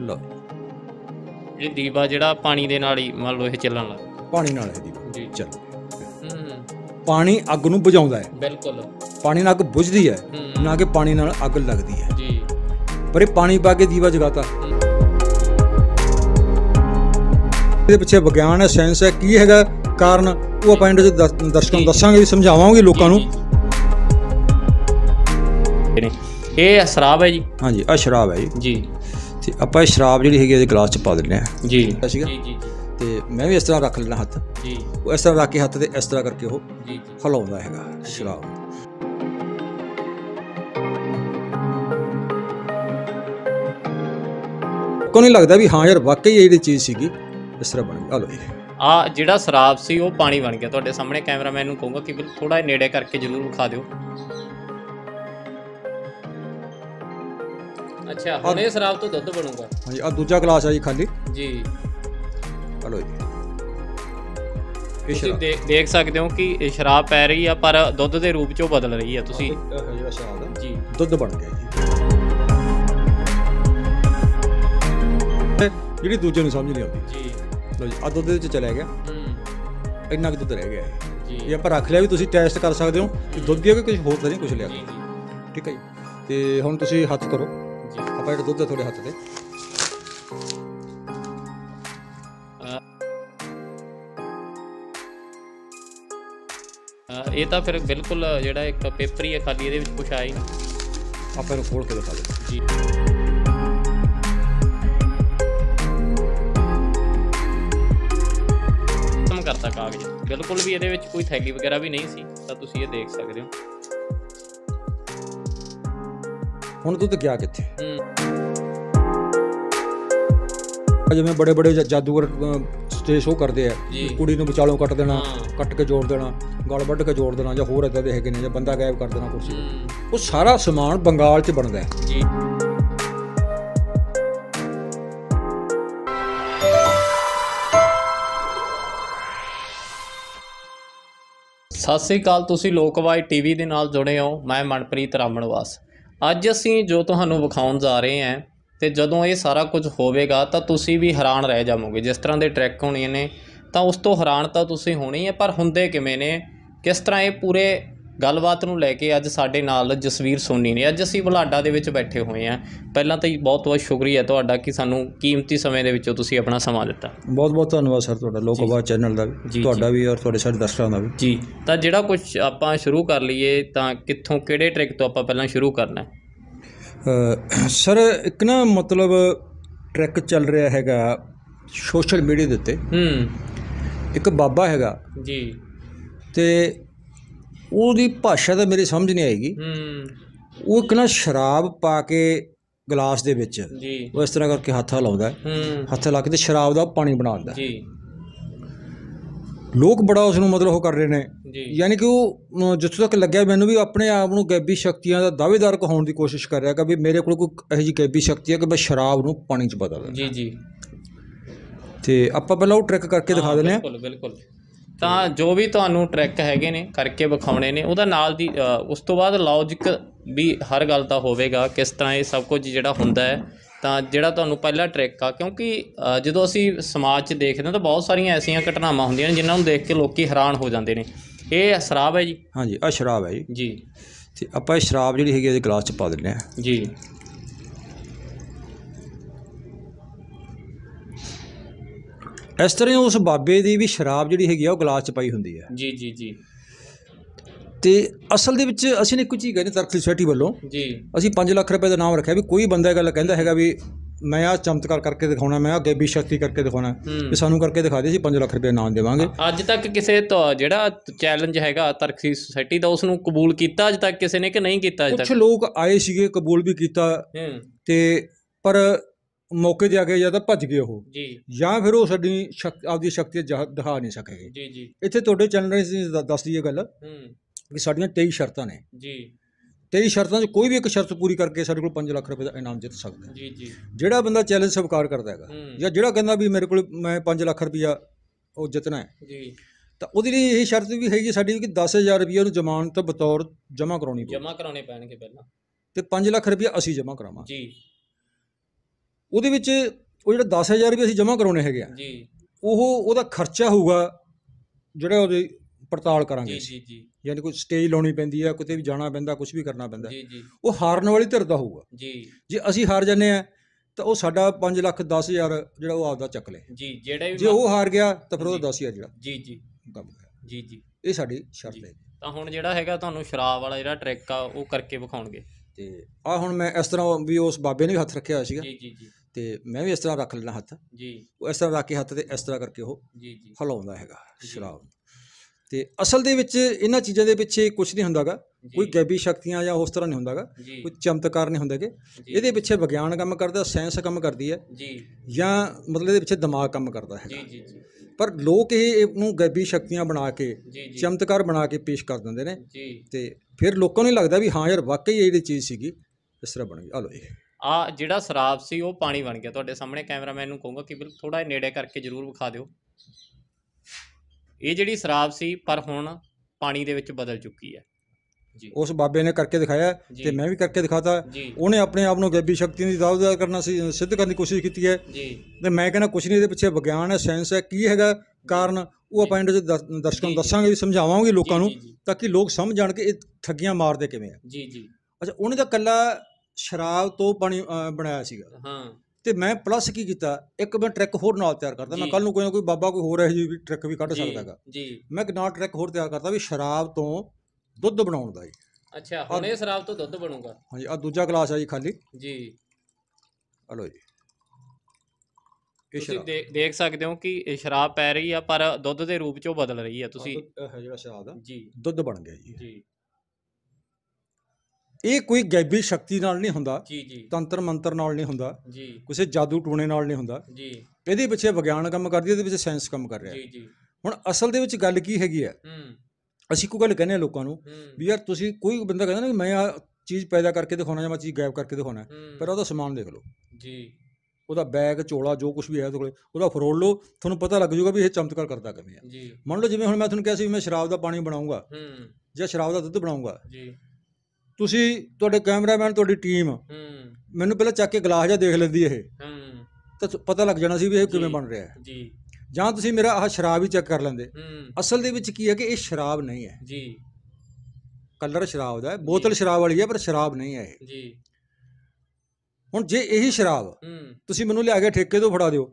ਲਓ ਇਹ ਦੀਵਾ ਜਿਹੜਾ ਪਾਣੀ ਦੇ ਨਾਲ ਹੀ ਮੰਨ ਲਓ ਇਹ ਚੱਲਣ ਲੱਗ ਪਾਣੀ ਨਾਲ ਇਹ ਦੀਵਾ ਜੀ ਚੱਲ ਹੂੰ ਪਾਣੀ ਅੱਗ ਨੂੰ ਬੁਝਾਉਂਦਾ ਹੈ ਬਿਲਕੁਲ ਪਾਣੀ ਨਾਲ ਅੱਗ ਬੁਝਦੀ ਹੈ ਨਾ ਕਿ ਪਾਣੀ ਨਾਲ ਅੱਗ ਲੱਗਦੀ ਹੈ ਜੀ ਪਰ ਇਹ ਪਾਣੀ ਪਾ ਕੇ ਦੀਵਾ ਜਗਾਤਾ ਇਹਦੇ ਪਿੱਛੇ ਵਿਗਿਆਨ ਹੈ ਸਾਇੰਸ ਹੈ ਕੀ ਹੈਗਾ ਕਾਰਨ ਉਹ ਆਪਾਂ ਇਹਨਾਂ ਦੇ ਦਰਸ਼ਕਾਂ ਨੂੰ ਦੱਸਾਂਗੇ ਸਮਝਾਵਾਂਗੇ ਲੋਕਾਂ ਨੂੰ ਇਹ ਸ਼ਰਾਬ ਹੈ ਜੀ ਹਾਂਜੀ ਆ ਸ਼ਰਾਬ ਹੈ ਜੀ ਜੀ ਤੇ ਆਪਾਂ ਇਹ ਸ਼ਰਾਬ ਜਿਹੜੀ ਹੈਗੀ ਉਹਦੇ ਗਲਾਸ 'ਚ ਪਾ ਦਿੰਦੇ ਆ ਜੀ ਠੀਕ ਹੈ ਜੀ ਜੀ ਤੇ ਮੈਂ ਵੀ ਇਸ ਤਰ੍ਹਾਂ ਰੱਖ ਲੈਣਾ ਹੱਥ ਜੀ ਉਹ ਇਸ ਤਰ੍ਹਾਂ ਰੱਖ ਕੇ ਹੱਥ ਤੇ ਇਸ ਤਰ੍ਹਾਂ ਕਰਕੇ ਉਹ ਜੀ ਹਲਾਉਂਦਾ ਹੈਗਾ ਸ਼ਰਾਬ ਕੋ ਨਹੀਂ ਲੱਗਦਾ ਵੀ ਹਾਂ ਯਾਰ ਵਾਕਈ ਇਹ ਜਿਹੜੀ ਚੀਜ਼ ਸੀਗੀ ਇਸ ਤਰ੍ਹਾਂ ਬਣ ਗਈ ਆ ਲੋ ਜੀ ਆ ਜਿਹੜਾ ਸ਼ਰਾਬ ਸੀ ਉਹ ਪਾਣੀ ਬਣ ਗਿਆ ਤੁਹਾਡੇ ਸਾਹਮਣੇ ਕੈਮਰਾਮੈਨ ਨੂੰ ਕਹੂੰਗਾ ਕਿ ਥੋੜਾ ਨੇੜੇ ਕਰਕੇ ਜ਼ਰੂਰ ਵਿਖਾ ਦਿਓ ਅੱਛਾ ਹੁਣ ਇਹ ਸ਼ਰਾਬ ਤੋਂ ਦੁੱਧ ਬਣੂਗਾ ਹਾਂਜੀ ਆ ਦੂਜਾ ਗਲਾਸ ਆ ਜੀ ਖਾਲੀ ਜੀ ਹਲੋ ਜੀ ਤੁਸੀਂ ਦੇਖ- ਸਕਦੇ ਹੋ ਕਿ ਇਹ ਸ਼ਰਾਬ ਪੈ ਰਹੀ ਆ ਪਰ ਦੁੱਧ ਦੇ ਰੂਪ ਚੋਂ ਬਦਲ ਰਹੀ ਆ ਤੁਸੀਂ ਸ਼ਰਾਬ ਦਾ ਜੀ ਦੁੱਧ ਬਣ ਗਿਆ ਜੀ ਇਹ ਜਿਹੜੀ ਦੂਜੇ ਨੂੰ ਸਮਝ ਨਹੀਂ ਆਉਂਦੀ ਜੀ ਲੋ ਜੀ ਆ ਦੁੱਧ ਦੇ ਵਿੱਚ ਚਲਾ ਗਿਆ ਹੂੰ ਇੰਨਾ ਕਿ ਦੁੱਧ ਰਹਿ ਗਿਆ ਜੀ ਇਹ ਆਪਾਂ ਰੱਖ ਲਿਆ ਵੀ ਤੁਸੀਂ ਟੈਸਟ ਕਰ ਸਕਦੇ ਹੋ ਕਿ ਦੁੱਧ ਦੀ ਕੋਈ ਕੁਝ ਹੋਰ ਤਾਂ ਨਹੀਂ ਕੁਝ ਲਿਆ ਜੀ ਠੀਕ ਹੈ ਜੀ ਤੇ ਹੁਣ ਤੁਸੀਂ ਹੱਥ ਕਰੋ ਪੈਕਟ ਦੁੱਧ ਤੁਹਾਡੇ ਹੱਥ ਤੇ ਇਹ ਤਾਂ ਫਿਰ ਬਿਲਕੁਲ ਜਿਹੜਾ ਇੱਕ ਪੇਪਰ ਹੀ ਹੈ ਖਾਲੀ ਇਹਦੇ ਵਿੱਚ ਕੁਝ ਆਈ ਨਹੀਂ ਆਪਾਂ ਇਹਨੂੰ ਖੋਲ ਕੇ ਦਿਖਾ ਦੇ ਜੀ ਤੁਮ ਕਰਤਾ ਕਾਗਜ਼ ਬਿਲਕੁਲ ਵੀ ਇਹਦੇ ਵਿੱਚ ਕੋਈ ਥੈਲੀ ਵਗੈਰਾ ਵੀ ਨਹੀਂ ਸੀ ਤਾਂ ਤੁਸੀਂ ਇਹ ਦੇਖ ਸਕਦੇ ਹੋ ਹੁਣ ਦੁੱਧ ਗਿਆ ਕਿੱਥੇ ਹੂੰ ਜਿਵੇਂ ਬੜੇ ਬੜੇ ਜਾਦੂਗਰ ਸਟੇਜ ਸ਼ੋਅ ਕਰਦੇ ਆ ਕੁੜੀ ਨੂੰ ਵਿਚਾਲੋਂ ਕੱਟ ਦੇਣਾ ਕੱਟ ਕੇ ਜੋੜ ਦੇਣਾ ਗਲ ਵੱਢ ਕੇ ਜੋੜ ਦੇਣਾ ਜਾਂ ਹੋਰ ਇਦਾਂ ਦੇ ਹੈਗੇ ਨੇ ਜਾਂ ਬੰਦਾ ਗਾਇਬ ਕਰ ਦੇਣਾ ਕੁਰਸੀ ਉਹ ਸਾਰਾ ਸਮਾਨ ਬੰਗਾਲ 'ਚ ਬਣਦਾ ਹੈ ਜੀ ਸਤਿ ਸ੍ਰੀ ਅਕਾਲ ਤੁਸੀਂ ਲੋਕਵਾਈ ਟੀਵੀ ਦੇ ਨਾਲ ਜੁੜੇ ਹੋ ਮੈਂ ਮਨਪ੍ਰੀਤ ਰਾਮਣਵਾਸ ਅੱਜ ਅਸੀਂ ਜੋ ਤੁਹਾਨੂੰ ਵਿਖਾਉਣ ਜਾ ਰਹੇ ਹਾਂ ਤੇ ਜਦੋਂ ਇਹ ਸਾਰਾ ਕੁਝ ਹੋਵੇਗਾ ਤਾਂ ਤੁਸੀਂ ਵੀ ਹੈਰਾਨ ਰਹਿ ਜਾਵੋਗੇ ਜਿਸ ਤਰ੍ਹਾਂ ਦੇ ਟਰੈਕ ਹੋਣੇ ਨੇ ਤਾਂ ਉਸ ਤੋਂ ਹੈਰਾਨ ਤਾਂ ਤੁਸੀਂ ਹੋਣੇ ਹੀ ਹੈ ਪਰ ਹੁੰਦੇ ਕਿਵੇਂ ਨੇ ਕਿਸ ਤਰ੍ਹਾਂ ਇਹ ਪੂਰੇ ਗੱਲਬਾਤ ਨੂੰ ਲੈ ਕੇ ਅੱਜ ਸਾਡੇ ਨਾਲ ਜਸਵੀਰ ਸੋਨੀ ਨੇ ਅੱਜ ਅਸੀਂ ਬੁਲਾਡਾ ਦੇ ਵਿੱਚ ਬੈਠੇ ਹੋਏ ਆ ਪਹਿਲਾਂ ਤਾਂ ਬਹੁਤ ਬਹੁਤ ਸ਼ੁਕਰੀਆ ਤੁਹਾਡਾ ਕਿ ਸਾਨੂੰ ਕੀਮਤੀ ਸਮੇਂ ਦੇ ਵਿੱਚੋਂ ਤੁਸੀਂ ਆਪਣਾ ਸਮਾਂ ਦਿੱਤਾ ਬਹੁਤ ਬਹੁਤ ਧੰਨਵਾਦ ਸਰ ਤੁਹਾਡਾ ਲੋਕ ਆਵਾਜ਼ ਚੈਨਲ ਦਾ ਵੀ ਤੁਹਾਡਾ ਵੀ ਔਰ ਤੁਹਾਡੇ ਸਾਰੇ ਦਰਸ਼ਕਾਂ ਦਾ ਵੀ ਜੀ ਤਾਂ ਜਿਹੜਾ ਕੁਝ ਆਪਾਂ ਸ਼ੁਰੂ ਕਰ ਲਈਏ ਤਾਂ ਕਿੱਥੋਂ ਕਿਹੜੇ ਟ੍ਰਿਕ ਤੋਂ ਆਪਾਂ ਪਹਿਲਾਂ ਸ਼ੁਰੂ ਕਰਨਾ ਹੈ ਸਰ ਇੱਕ ਨਾ ਮਤਲਬ ਟਰੈਕ ਚੱਲ ਰਿਹਾ ਹੈਗਾ ਸੋਸ਼ਲ ਮੀਡੀਆ ਦੇ ਉੱਤੇ ਹੂੰ ਇੱਕ ਬਾਬਾ ਹੈਗਾ ਜੀ ਤੇ ਉਹਦੀ ਭਾਸ਼ਾ ਤਾਂ ਮੇਰੇ ਸਮਝ ਨਹੀਂ ਆਏਗੀ ਹੂੰ ਉਹ ਇੱਕ ਨਾ ਸ਼ਰਾਬ ਪਾ ਕੇ ਗਲਾਸ ਦੇ ਵਿੱਚ ਜੀ ਉਹ ਇਸ ਤਰ੍ਹਾਂ ਕਰਕੇ ਹੱਥ ਲਾਉਂਦਾ ਹੂੰ ਹੱਥ ਲਾ ਕੇ ਤੇ ਸ਼ਰਾਬ ਦਾ ਪਾਣੀ ਬਣਾਉਂਦਾ ਜੀ ਲੋਕ ਬੜਾ ਉਸ ਨੂੰ ਮਤਲਬ ਉਹ ਕਰ ਰਹੇ ਨੇ ਯਾਨੀ ਕਿ ਉਹ ਜਿੱਥੋਂ ਤੱਕ ਲੱਗਿਆ ਮੈਨੂੰ ਵੀ ਆਪਣੇ ਆਪ ਨੂੰ ਗੈਬੀ ਸ਼ਕਤੀਆਂ ਦਾ ਦਾਅਵੇਦਾਰ ਕਹਾਉਣ ਦੀ ਕੋਸ਼ਿਸ਼ ਕਰ ਰਿਹਾ ਕਿ ਵੀ ਮੇਰੇ ਕੋਲ ਕੋਈ ਇਹੋ ਜਿਹੀ ਗੈਬੀ ਸ਼ਕਤੀ ਹੈ ਕਿ ਮੈਂ ਸ਼ਰਾਬ ਨੂੰ ਪਾਣੀ 'ਚ ਬਦਲ ਦਾਂ ਜੀ ਜੀ ਤੇ ਆਪਾਂ ਪਹਿਲਾਂ ਉਹ ਟ੍ਰਿਕ ਕਰਕੇ ਦਿਖਾ ਦਿੰਦੇ ਹਾਂ ਬਿਲਕੁਲ ਬਿਲਕੁਲ ਤਾਂ ਜੋ ਵੀ ਤੁਹਾਨੂੰ ਟ੍ਰਿਕ ਹੈਗੇ ਨੇ ਕਰਕੇ ਵਿਖਾਉਣੇ ਨੇ ਉਹਦਾ ਨਾਲ ਦੀ ਉਸ ਤੋਂ ਬਾਅਦ ਲੌਜੀਕ ਵੀ ਹਰ ਗੱਲ ਦਾ ਹੋਵੇਗਾ ਕਿਸ ਤਰ੍ਹਾਂ ਇਹ ਸਭ ਕੁਝ ਜਿਹੜਾ ਹੁੰਦਾ ਹੈ ਤਾਂ ਜਿਹੜਾ ਤੁਹਾਨੂੰ ਪਹਿਲਾ ਟ੍ਰਿਕ ਆ ਕਿਉਂਕਿ ਜਦੋਂ ਅਸੀਂ ਸਮਾਜ 'ਚ ਦੇਖਦੇ ਹਾਂ ਤਾਂ ਬਹੁਤ ਸਾਰੀਆਂ ਐਸੀਆਂ ਘਟਨਾਵਾਂ ਹੁੰਦੀਆਂ ਨੇ ਜਿਨ੍ਹਾਂ ਨੂੰ ਦੇਖ ਕੇ ਲੋਕੀ ਹੈਰਾਨ ਹੋ ਜਾਂਦੇ ਨੇ ਇਹ ਸ਼ਰਾਬ ਹੈ ਜੀ ਹਾਂਜੀ ਆ ਸ਼ਰਾਬ ਹੈ ਜੀ ਜੀ ਤੇ ਆਪਾਂ ਇਹ ਸ਼ਰਾਬ ਜਿਹੜੀ ਹੈਗੀ ਇਹਦੇ ਗਲਾਸ 'ਚ ਪਾ ਦਿੰਦੇ ਆ ਜੀ ਇਸ ਤਰ੍ਹਾਂ ਉਸ ਬਾਬੇ ਦੀ ਵੀ ਸ਼ਰਾਬ ਜਿਹੜੀ ਹੈਗੀ ਆ ਉਹ ਗਲਾਸ 'ਚ ਪਾਈ ਹੁੰਦੀ ਆ ਜੀ ਜੀ ਜੀ ਤੇ ਅਸਲ ਦੇ ਵਿੱਚ ਅਸੀਂ ਨੇ ਕੁਝ ਹੀ ਕਹਿੰਦੇ ਤਰਕਲੀ ਸੋਸਾਇਟੀ ਵੱਲੋਂ ਜੀ ਅਸੀਂ 5 ਲੱਖ ਰੁਪਏ ਦਾ ਨਾਮ ਰੱਖਿਆ ਵੀ ਕੋਈ ਬੰਦਾ ਇਹ ਗੱਲ ਕਹਿੰਦਾ ਹੈਗਾ ਵੀ ਮੈਂ ਆ ਚਮਤਕਾਰ ਕਰਕੇ ਦਿਖਾਉਣਾ ਮੈਂ ਆ ਗੇਬੀ ਸ਼ਕਤੀ ਕਰਕੇ ਦਿਖਾਉਣਾ ਤੇ ਸਾਨੂੰ ਕਰਕੇ ਦਿਖਾ ਦੇ ਅਸੀਂ 5 ਲੱਖ ਰੁਪਏ ਨਾਮ ਦੇਵਾਂਗੇ ਅੱਜ ਤੱਕ ਕਿਸੇ ਜਿਹੜਾ ਚੈਲੰਜ ਹੈਗਾ ਤਰਕਸੀ ਸੁਸਾਇਟੀ ਦਾ ਉਸ ਨੂੰ ਕਬੂਲ ਕੀਤਾ ਅੱਜ ਤੱਕ ਕਿਸੇ ਨੇ ਕਿ ਨਹੀਂ ਕੀਤਾ ਅੱਜ ਤੱਕ ਕੁਝ ਲੋਕ ਆਏ ਸੀਗੇ ਕਬੂਲ ਵੀ ਕੀਤਾ ਤੇ ਪਰ ਮੌਕੇ ਤੇ ਆ ਕੇ ਜਾਂ ਤਾਂ ਭੱਜ ਗਏ ਉਹ ਜੀ ਜਾਂ ਫਿਰ ਉਹ ਸਾਡੀ ਆਪਦੀ ਸ਼ਕਤੀ ਦਿਖਾ ਨਹੀਂ ਸਕੇ ਜੀ ਜੀ ਇੱਥੇ ਤੁਹਾਡੇ ਚੈਨਲ ਨੇ ਦੱਸ ਦਈਏ ਗੱਲ ਹੂੰ ਕਿ ਸਾਡੀਆਂ 23 ਸ਼ਰਤਾਂ ਨੇ ਜੀ 23 ਸ਼ਰਤਾਂ 'ਚ ਕੋਈ ਵੀ ਇੱਕ ਸ਼ਰਤ ਪੂਰੀ ਕਰਕੇ ਸਾਡੇ ਕੋਲ 5 ਲੱਖ ਰੁਪਏ ਦਾ ਇਨਾਮ ਜਿੱਤ ਸਕਦਾ ਜੀ ਜੀ ਜਿਹੜਾ ਬੰਦਾ ਚੈਲੰਜ ਸਵੀਕਾਰ ਕਰਦਾ ਹੈਗਾ ਜਾਂ ਜਿਹੜਾ ਕਹਿੰਦਾ ਵੀ ਮੇਰੇ ਕੋਲ ਮੈਂ 5 ਲੱਖ ਰੁਪਿਆ ਉਹ ਜਿੱਤਣਾ ਹੈ ਜੀ ਤਾਂ ਉਹਦੇ ਲਈ ਇਹ ਸ਼ਰਤ ਵੀ ਹੈਗੀ ਸਾਡੀ ਕਿ 10000 ਰੁਪਏ ਨੂੰ ਜ਼ਮਾਨਤ ਬਤੌਰ ਜਮ੍ਹਾਂ ਕਰਾਉਣੀ ਪਊ ਜਮ੍ਹਾਂ ਕਰਾਉਣੇ ਪੈਣਗੇ ਪਹਿਲਾਂ ਤੇ 5 ਲੱਖ ਰੁਪਏ ਅਸੀਂ ਜਮ੍ਹਾਂ ਕਰਾਵਾਂਗੇ ਜੀ ਉਹਦੇ ਵਿੱਚ ਉਹ ਜਿਹੜਾ 10000 ਰੁਪਏ ਅਸੀਂ ਜਮ੍ਹਾਂ ਕਰਾਉਣੇ ਹੈਗੇ ਆ ਜੀ ਉਹ ਉਹਦਾ ਖਰਚਾ ਹੋਊਗਾ ਜਿਹੜਾ ਉਹਦੇ ਪੜਤਾਲ ਕਰਾਂਗੇ ਜੀ ਜੀ ਜੀ ਯਾਨੀ ਕੋਈ ਸਟੇਜ ਲਾਉਣੀ ਪੈਂਦੀ ਆ ਕਿਤੇ ਵੀ ਜਾਣਾ ਪੈਂਦਾ ਕੁਝ ਵੀ ਕਰਨਾ ਪੈਂਦਾ ਜੀ ਜੀ ਉਹ ਹਾਰਨ ਵਾਲੀ ਧਿਰ ਦਾ ਹੋਊਗਾ ਜੀ ਜੇ ਅਸੀਂ ਹਾਰ ਜਾਂਦੇ ਆ ਤਾਂ ਉਹ ਸਾਡਾ 5 ਲੱਖ 10 ਹਜ਼ਾਰ ਜਿਹੜਾ ਉਹ ਆਪਦਾ ਚੱਕ ਲੇ ਜੀ ਜਿਹੜਾ ਵੀ ਜੇ ਉਹ ਹਾਰ ਗਿਆ ਤਾਂ ਫਿਰ ਉਹ 10 ਹਜ਼ਾਰ ਜਿਹੜਾ ਜੀ ਜੀ ਕੰਮ ਗਿਆ ਜੀ ਜੀ ਇਹ ਸਾਡੀ ਸ਼ਰਤ ਹੈ ਤਾਂ ਹੁਣ ਜਿਹੜਾ ਹੈਗਾ ਤੁਹਾਨੂੰ ਸ਼ਰਾਬ ਵਾਲਾ ਜਿਹੜਾ ਟ੍ਰਿਕ ਆ ਉਹ ਕਰਕੇ ਵਿਖਾਉਣਗੇ ਤੇ ਆ ਹੁਣ ਮੈਂ ਇਸ ਤਰ੍ਹਾਂ ਵੀ ਉਸ ਬਾਬੇ ਨੇ ਹੱਥ ਰੱਖਿਆ ਹੋਇਆ ਸੀਗਾ ਜੀ ਜੀ ਜੀ ਤੇ ਮੈਂ ਵੀ ਇਸ ਤਰ੍ਹਾਂ ਰੱਖ ਲੈਣਾ ਹੱਥ ਜੀ ਉਹ ਇਸ ਤਰ੍ਹਾਂ ਰੱਖ ਕੇ ਹੱਥ ਤੇ ਇਸ ਤਰ੍ਹਾਂ ਕਰਕੇ ਉਹ ਜੀ ਜੀ ਹਲਾਉਂਦਾ ਹੈਗਾ ਸ਼ਰਾਬ ਤੇ ਅਸਲ ਦੇ ਵਿੱਚ ਇਹਨਾਂ ਚੀਜ਼ਾਂ ਦੇ ਪਿੱਛੇ ਕੁਝ ਨਹੀਂ ਹੁੰਦਾਗਾ ਕੋਈ ਗੈਬੀ ਸ਼ਕਤੀਆਂ ਜਾਂ ਉਸ ਤਰ੍ਹਾਂ ਨਹੀਂ ਹੁੰਦਾਗਾ ਕੋਈ ਚਮਤਕਾਰ ਨਹੀਂ ਹੁੰਦਾਗੇ ਇਹਦੇ ਪਿੱਛੇ ਵਿਗਿਆਨ ਕੰਮ ਕਰਦਾ ਸਾਇੰਸ ਕੰਮ ਕਰਦੀ ਹੈ ਜੀ ਜਾਂ ਮਤਲਬ ਇਹਦੇ ਪਿੱਛੇ ਦਿਮਾਗ ਕੰਮ ਕਰਦਾ ਹੈ ਜੀ ਜੀ ਜੀ ਪਰ ਲੋਕ ਇਹ ਨੂੰ ਗੈਬੀ ਸ਼ਕਤੀਆਂ ਬਣਾ ਕੇ ਚਮਤਕਾਰ ਬਣਾ ਕੇ ਪੇਸ਼ ਕਰ ਦਿੰਦੇ ਨੇ ਜੀ ਤੇ ਫਿਰ ਲੋਕਾਂ ਨੂੰ ਲੱਗਦਾ ਵੀ ਹਾਂ ਯਾਰ ਵਾਕਈ ਇਹ ਚੀਜ਼ ਸੀਗੀ ਇਸ ਤਰ੍ਹਾਂ ਬਣ ਗਈ ਆ ਲੋ ਇਹ ਆ ਜਿਹੜਾ ਸ਼ਰਾਬ ਸੀ ਉਹ ਪਾਣੀ ਬਣ ਗਿਆ ਤੁਹਾਡੇ ਸਾਹਮਣੇ ਕੈਮਰਾਮੈਨ ਨੂੰ ਕਹੂੰਗਾ ਕਿ ਬਿਲਕੁਲ ਥੋੜਾ ਨੇੜੇ ਕਰਕੇ ਜ਼ਰੂਰ ਵਿਖਾ ਦਿਓ ਇਹ ਜਿਹੜੀ ਸ਼ਰਾਬ ਸੀ ਪਰ ਹੁਣ ਪਾਣੀ ਦੇ ਵਿੱਚ ਬਦਲ ਚੁੱਕੀ ਹੈ ਜੀ ਉਸ ਬਾਬੇ ਨੇ ਕਰਕੇ ਦਿਖਾਇਆ ਤੇ ਮੈਂ ਵੀ ਕਰਕੇ ਦਿਖਾਤਾ ਉਹਨੇ ਆਪਣੇ ਆਪ ਨੂੰ ਗੈਬੀ ਸ਼ਕਤੀ ਦੀ ਦਾਅਵਾ ਕਰਨਾ ਸੀ ਸਿੱਧ ਕਰਨ ਦੀ ਕੋਸ਼ਿਸ਼ ਕੀਤੀ ਹੈ ਜੀ ਤੇ ਮੈਂ ਕਹਿੰਦਾ ਕੁਝ ਨਹੀਂ ਇਹਦੇ ਪਿੱਛੇ ਵਿਗਿਆਨ ਹੈ ਸਾਇੰਸ ਹੈ ਕੀ ਹੈਗਾ ਕਾਰਨ ਉਹ ਆਪਾਂ ਇਹਦੇ ਚ ਦਰਸ਼ਕਾਂ ਨੂੰ ਦੱਸਾਂਗੇ ਵੀ ਸਮਝਾਵਾਂਗੇ ਲੋਕਾਂ ਨੂੰ ਤਾਂ ਕਿ ਲੋਕ ਸਮਝ ਜਾਣ ਕਿ ਇਹ ਠੱਗੀਆਂ ਮਾਰਦੇ ਕਿਵੇਂ ਆ ਜੀ ਜੀ ਅੱਛਾ ਉਹਨੇ ਤਾਂ ਕੱਲਾ ਸ਼ਰਾਬ ਤੋਂ ਪਾਣੀ ਬਣਾਇਆ ਸੀਗਾ ਹਾਂ ਤੇ ਮੈਂ ਪਲੱਸ ਕੀ ਕੀਤਾ ਇੱਕ ਮੈਂ ਟਰੈਕ ਹੋਰ ਨਾਲ ਤਿਆਰ ਕਰਦਾ ਮੈਂ ਕੱਲ ਨੂੰ ਕੋਈ ਨਾ ਕੋਈ ਬਾਬਾ ਕੋਈ ਹੋਰ ਇਹ ਜੀ ਵੀ ਟਰੈਕ ਵੀ ਕੱਢ ਸਕਦਾਗਾ ਜੀ ਮੈਂ ਇੱਕ ਨਾਲ ਟਰੈਕ ਹੋਰ ਤਿਆਰ ਕਰਦਾ ਵੀ ਸ਼ਰਾਬ ਤੋਂ ਦੁੱਧ ਬਣਾਉਣ ਦਾ ਜੀ ਅੱਛਾ ਹੁਣ ਇਹ ਸ਼ਰਾਬ ਤੋਂ ਦੁੱਧ ਬਣੂਗਾ ਹਾਂਜੀ ਆ ਦੂਜਾ ਗਲਾਸ ਆ ਜੀ ਖਾਲੀ ਜੀ ਹਲੋ ਜੀ ਤੁਸੀਂ ਦੇਖ ਸਕਦੇ ਹੋ ਕਿ ਇਹ ਸ਼ਰਾਬ ਪੈ ਰਹੀ ਆ ਪਰ ਦੁੱਧ ਦੇ ਰੂਪ ਚੋਂ ਬਦਲ ਰਹੀ ਆ ਤੁਸੀਂ ਜਿਹੜਾ ਸ਼ਰਾਬ ਆ ਜੀ ਦੁੱਧ ਬਣ ਗਿਆ ਜੀ ਜੀ ਇਹ ਕੋਈ ਗੈਬੀ ਸ਼ਕਤੀ ਨਾਲ ਨਹੀਂ ਹੁੰਦਾ ਜੀ ਜੀ ਤੰਤਰ ਮੰਤਰ ਨਾਲ ਨਹੀਂ ਹੁੰਦਾ ਜੀ ਕਿਸੇ ਜਾਦੂ ਟੂਣੇ ਨਾਲ ਨਹੀਂ ਹੁੰਦਾ ਜੀ ਇਹਦੇ ਪਿੱਛੇ ਵਿਗਿਆਨ ਕੰਮ ਕਰਦੀ ਇਹਦੇ ਵਿੱਚ ਸਾਇੰਸ ਕੰਮ ਕਰ ਰਿਹਾ ਜੀ ਜੀ ਹੁਣ ਅਸਲ ਦੇ ਵਿੱਚ ਗੱਲ ਕੀ ਹੈਗੀ ਹੈ ਅਸੀਂ ਕੋਈ ਗੱਲ ਕਹਿੰਦੇ ਆ ਲੋਕਾਂ ਨੂੰ ਵੀ ਯਾਰ ਤੁਸੀਂ ਕੋਈ ਬੰਦਾ ਕਹਿੰਦਾ ਨਾ ਕਿ ਮੈਂ ਆ ਚੀਜ਼ ਪੈਦਾ ਕਰਕੇ ਦਿਖਾਉਣਾ ਜਾਂ ਮੈਂ ਚੀਜ਼ ਗਾਇਬ ਕਰਕੇ ਦਿਖਾਉਣਾ ਪਰ ਉਹਦਾ ਸਮਾਨ ਦੇਖ ਲਓ ਜੀ ਉਹਦਾ ਬੈਗ ਚੋਲਾ ਜੋ ਕੁਝ ਵੀ ਹੈ ਉਹਦੇ ਕੋਲੇ ਉਹਦਾ ਫਰੋਲ ਲਓ ਤੁਹਾਨੂੰ ਪਤਾ ਲੱਗ ਜਾਊਗਾ ਵੀ ਇਹ ਚਮਤਕਾਰ ਕਰਦਾ ਕਿਵੇਂ ਆ ਮੰਨ ਲਓ ਜਿਵੇਂ ਹੁਣ ਮੈਂ ਤੁਹਾਨੂੰ ਕਿਹਾ ਸੀ ਵੀ ਮੈਂ ਸ਼ਰਾਬ ਦਾ ਪਾਣੀ ਬਣਾਉਂਗਾ ਜਾਂ ਸ਼ਰਾਬ ਦਾ ਦੁੱਧ ਬਣਾਉਂਗਾ ਜੀ ਤੁਸੀਂ ਤੁਹਾਡੇ ਕੈਮਰਾਮੈਨ ਤੁਹਾਡੀ ਟੀਮ ਹੂੰ ਮੈਨੂੰ ਪਹਿਲਾਂ ਚੱਕ ਕੇ ਗਲਾਸ ਜਿਹਾ ਦੇਖ ਲੈਂਦੀ ਇਹ ਹੂੰ ਤਾਂ ਪਤਾ ਲੱਗ ਜਾਣਾ ਸੀ ਵੀ ਇਹ ਕਿਵੇਂ ਬਣ ਰਿਹਾ ਹੈ ਜੀ ਜਾਂ ਤੁਸੀਂ ਮੇਰਾ ਆਹ ਸ਼ਰਾਬ ਹੀ ਚੈੱਕ ਕਰ ਲੈਂਦੇ ਅਸਲ ਦੇ ਵਿੱਚ ਕੀ ਹੈ ਕਿ ਇਹ ਸ਼ਰਾਬ ਨਹੀਂ ਹੈ ਜੀ ਕਲਰ ਸ਼ਰਾਬ ਦਾ ਹੈ ਬੋਤਲ ਸ਼ਰਾਬ ਵਾਲੀ ਹੈ ਪਰ ਸ਼ਰਾਬ ਨਹੀਂ ਹੈ ਇਹ ਜੀ ਹੁਣ ਜੇ ਇਹੀ ਸ਼ਰਾਬ ਤੁਸੀਂ ਮੈਨੂੰ ਲਿਆ ਕੇ ਠੇਕੇ ਤੋਂ ਫੜਾ ਦਿਓ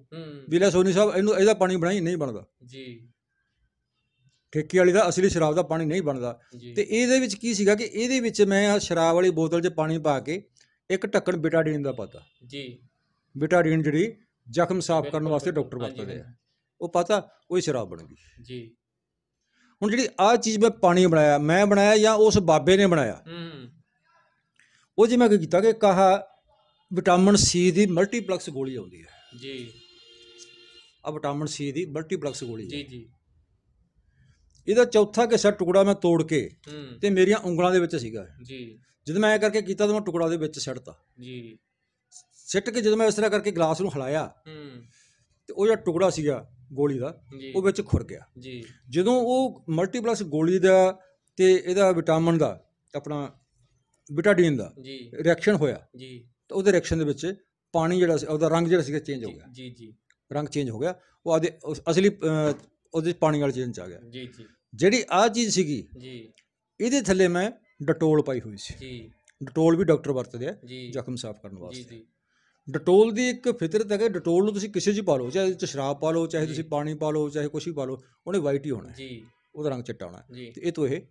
ਵੀ ਲੈ ਸੋਨੀ ਸਾਹਿਬ ਇਹਨੂੰ ਇਹਦਾ ਪਾਣੀ ਬਣਾਈ ਨਹੀਂ ਬਣਦਾ ਜੀ ਠੇਕੇ ਵਾਲੀ ਦਾ ਅਸਲੀ ਸ਼ਰਾਬ ਦਾ ਪਾਣੀ ਨਹੀਂ ਬਣਦਾ ਤੇ ਇਹਦੇ ਵਿੱਚ ਕੀ ਸੀਗਾ ਕਿ ਇਹਦੇ ਵਿੱਚ ਮੈਂ ਆ ਸ਼ਰਾਬ ਵਾਲੀ ਬੋਤਲ 'ਚ ਪਾਣੀ ਪਾ ਕੇ ਇੱਕ ਢੱਕਣ ਬਿਟਾਡੀਨ ਦਾ ਪਾਤਾ ਜੀ ਬਿਟਾਡੀਨ ਜਿਹੜੀ ਜ਼ਖਮ ਸਾਫ਼ ਕਰਨ ਵਾਸਤੇ ਡਾਕਟਰ ਵਰਤਦੇ ਆ ਉਹ ਪਾਤਾ ਉਹ ਹੀ ਸ਼ਰਾਬ ਬਣ ਗਈ ਜੀ ਹੁਣ ਜਿਹੜੀ ਆਹ ਚੀਜ਼ ਮੈਂ ਪਾਣੀ ਬਣਾਇਆ ਮੈਂ ਬਣਾਇਆ ਜਾਂ ਉਸ ਬਾਬੇ ਨੇ ਬਣਾਇਆ ਹੂੰ ਉਹ ਜੀ ਮੈਂ ਕੀ ਕੀਤਾ ਕਿ ਕਹਾ ਵਿਟਾਮਿਨ ਸੀ ਦੀ ਮਲਟੀਪਲੈਕਸ ਗੋਲੀ ਆਉਂਦੀ ਹੈ ਜੀ ਆ ਵਿਟਾਮਿਨ ਸੀ ਦੀ ਮਲਟੀਪਲੈਕਸ ਗੋਲੀ ਜੀ ਜੀ ਇਹਦਾ ਚੌਥਾ ਕਿਸਾ ਟੁਕੜਾ ਮੈਂ ਤੋੜ ਕੇ ਤੇ ਮੇਰੀਆਂ ਉਂਗਲਾਂ ਦੇ ਵਿੱਚ ਸੀਗਾ ਜੀ ਜਦੋਂ ਮੈਂ ਐ ਕਰਕੇ ਕੀਤਾ ਤਾਂ ਮੈਂ ਟੁਕੜਾ ਦੇ ਵਿੱਚ ਸਿੱਟਤਾ ਜੀ ਸਿੱਟ ਕੇ ਜਦੋਂ ਮੈਂ ਇਸ ਤਰ੍ਹਾਂ ਕਰਕੇ ਗਲਾਸ ਨੂੰ ਹਿਲਾਇਆ ਹੂੰ ਤੇ ਉਹ ਜਿਹੜਾ ਟੁਕੜਾ ਸੀਗਾ ਗੋਲੀ ਦਾ ਉਹ ਵਿੱਚ ਖੁਰ ਗਿਆ ਜੀ ਜਦੋਂ ਉਹ ਮਲਟੀਪਲਸ ਗੋਲੀ ਦਾ ਤੇ ਇਹਦਾ ਵਿਟਾਮਿਨ ਦਾ ਆਪਣਾ ਵਿਟਾਡੀਨ ਦਾ ਜੀ ਰਿਐਕਸ਼ਨ ਹੋਇਆ ਜੀ ਤਾਂ ਉਹਦੇ ਰਿਐਕਸ਼ਨ ਦੇ ਵਿੱਚ ਪਾਣੀ ਜਿਹੜਾ ਸੀ ਉਹਦਾ ਰੰਗ ਜਿਹੜਾ ਸੀਗਾ ਚੇਂਜ ਹੋ ਗਿਆ ਜੀ ਜੀ ਰੰਗ ਚੇਂਜ ਹੋ ਗਿਆ ਉਹ ਆਦੇ ਅਸਲੀ ਉਹਦੇ ਪਾਣੀ ਵਾਲੇ ਚੇਂਜ ਆ ਗਿਆ ਜੀ ਜੀ ਜਿਹੜੀ ਆ ਚੀਜ਼ ਸੀਗੀ ਜੀ ਇਹਦੇ ਥੱਲੇ ਮੈਂ ਡਟੋਲ ਪਾਈ ਹੋਈ ਸੀ ਜੀ ਡਟੋਲ ਵੀ ਡਾਕਟਰ ਵਰਤਦੇ ਆ ਜ਼ਖਮ ਸਾਫ਼ ਕਰਨ ਵਾਸਤੇ ਜੀ ਡਟੋਲ ਦੀ ਇੱਕ ਫਿਤਰਤ ਹੈ ਕਿ ਡਟੋਲ ਨੂੰ ਤੁਸੀਂ ਕਿਸੇ ਜੀ ਪਾ ਲਓ ਚਾਹੇ ਤੁਸੀਂ ਸ਼ਰਾਬ ਪਾ ਲਓ ਚਾਹੇ ਤੁਸੀਂ ਪਾਣੀ ਪਾ ਲਓ ਚਾਹੇ ਕੁਛ ਵੀ ਪਾ ਲਓ ਉਹਨੇ ਵਾਈਟ ਹੀ ਹੋਣਾ ਜੀ ਉਹਦਾ ਰੰਗ ਚਿੱਟਾ ਹੋਣਾ ਤੇ ਇਹ ਤੋਂ ਇਹ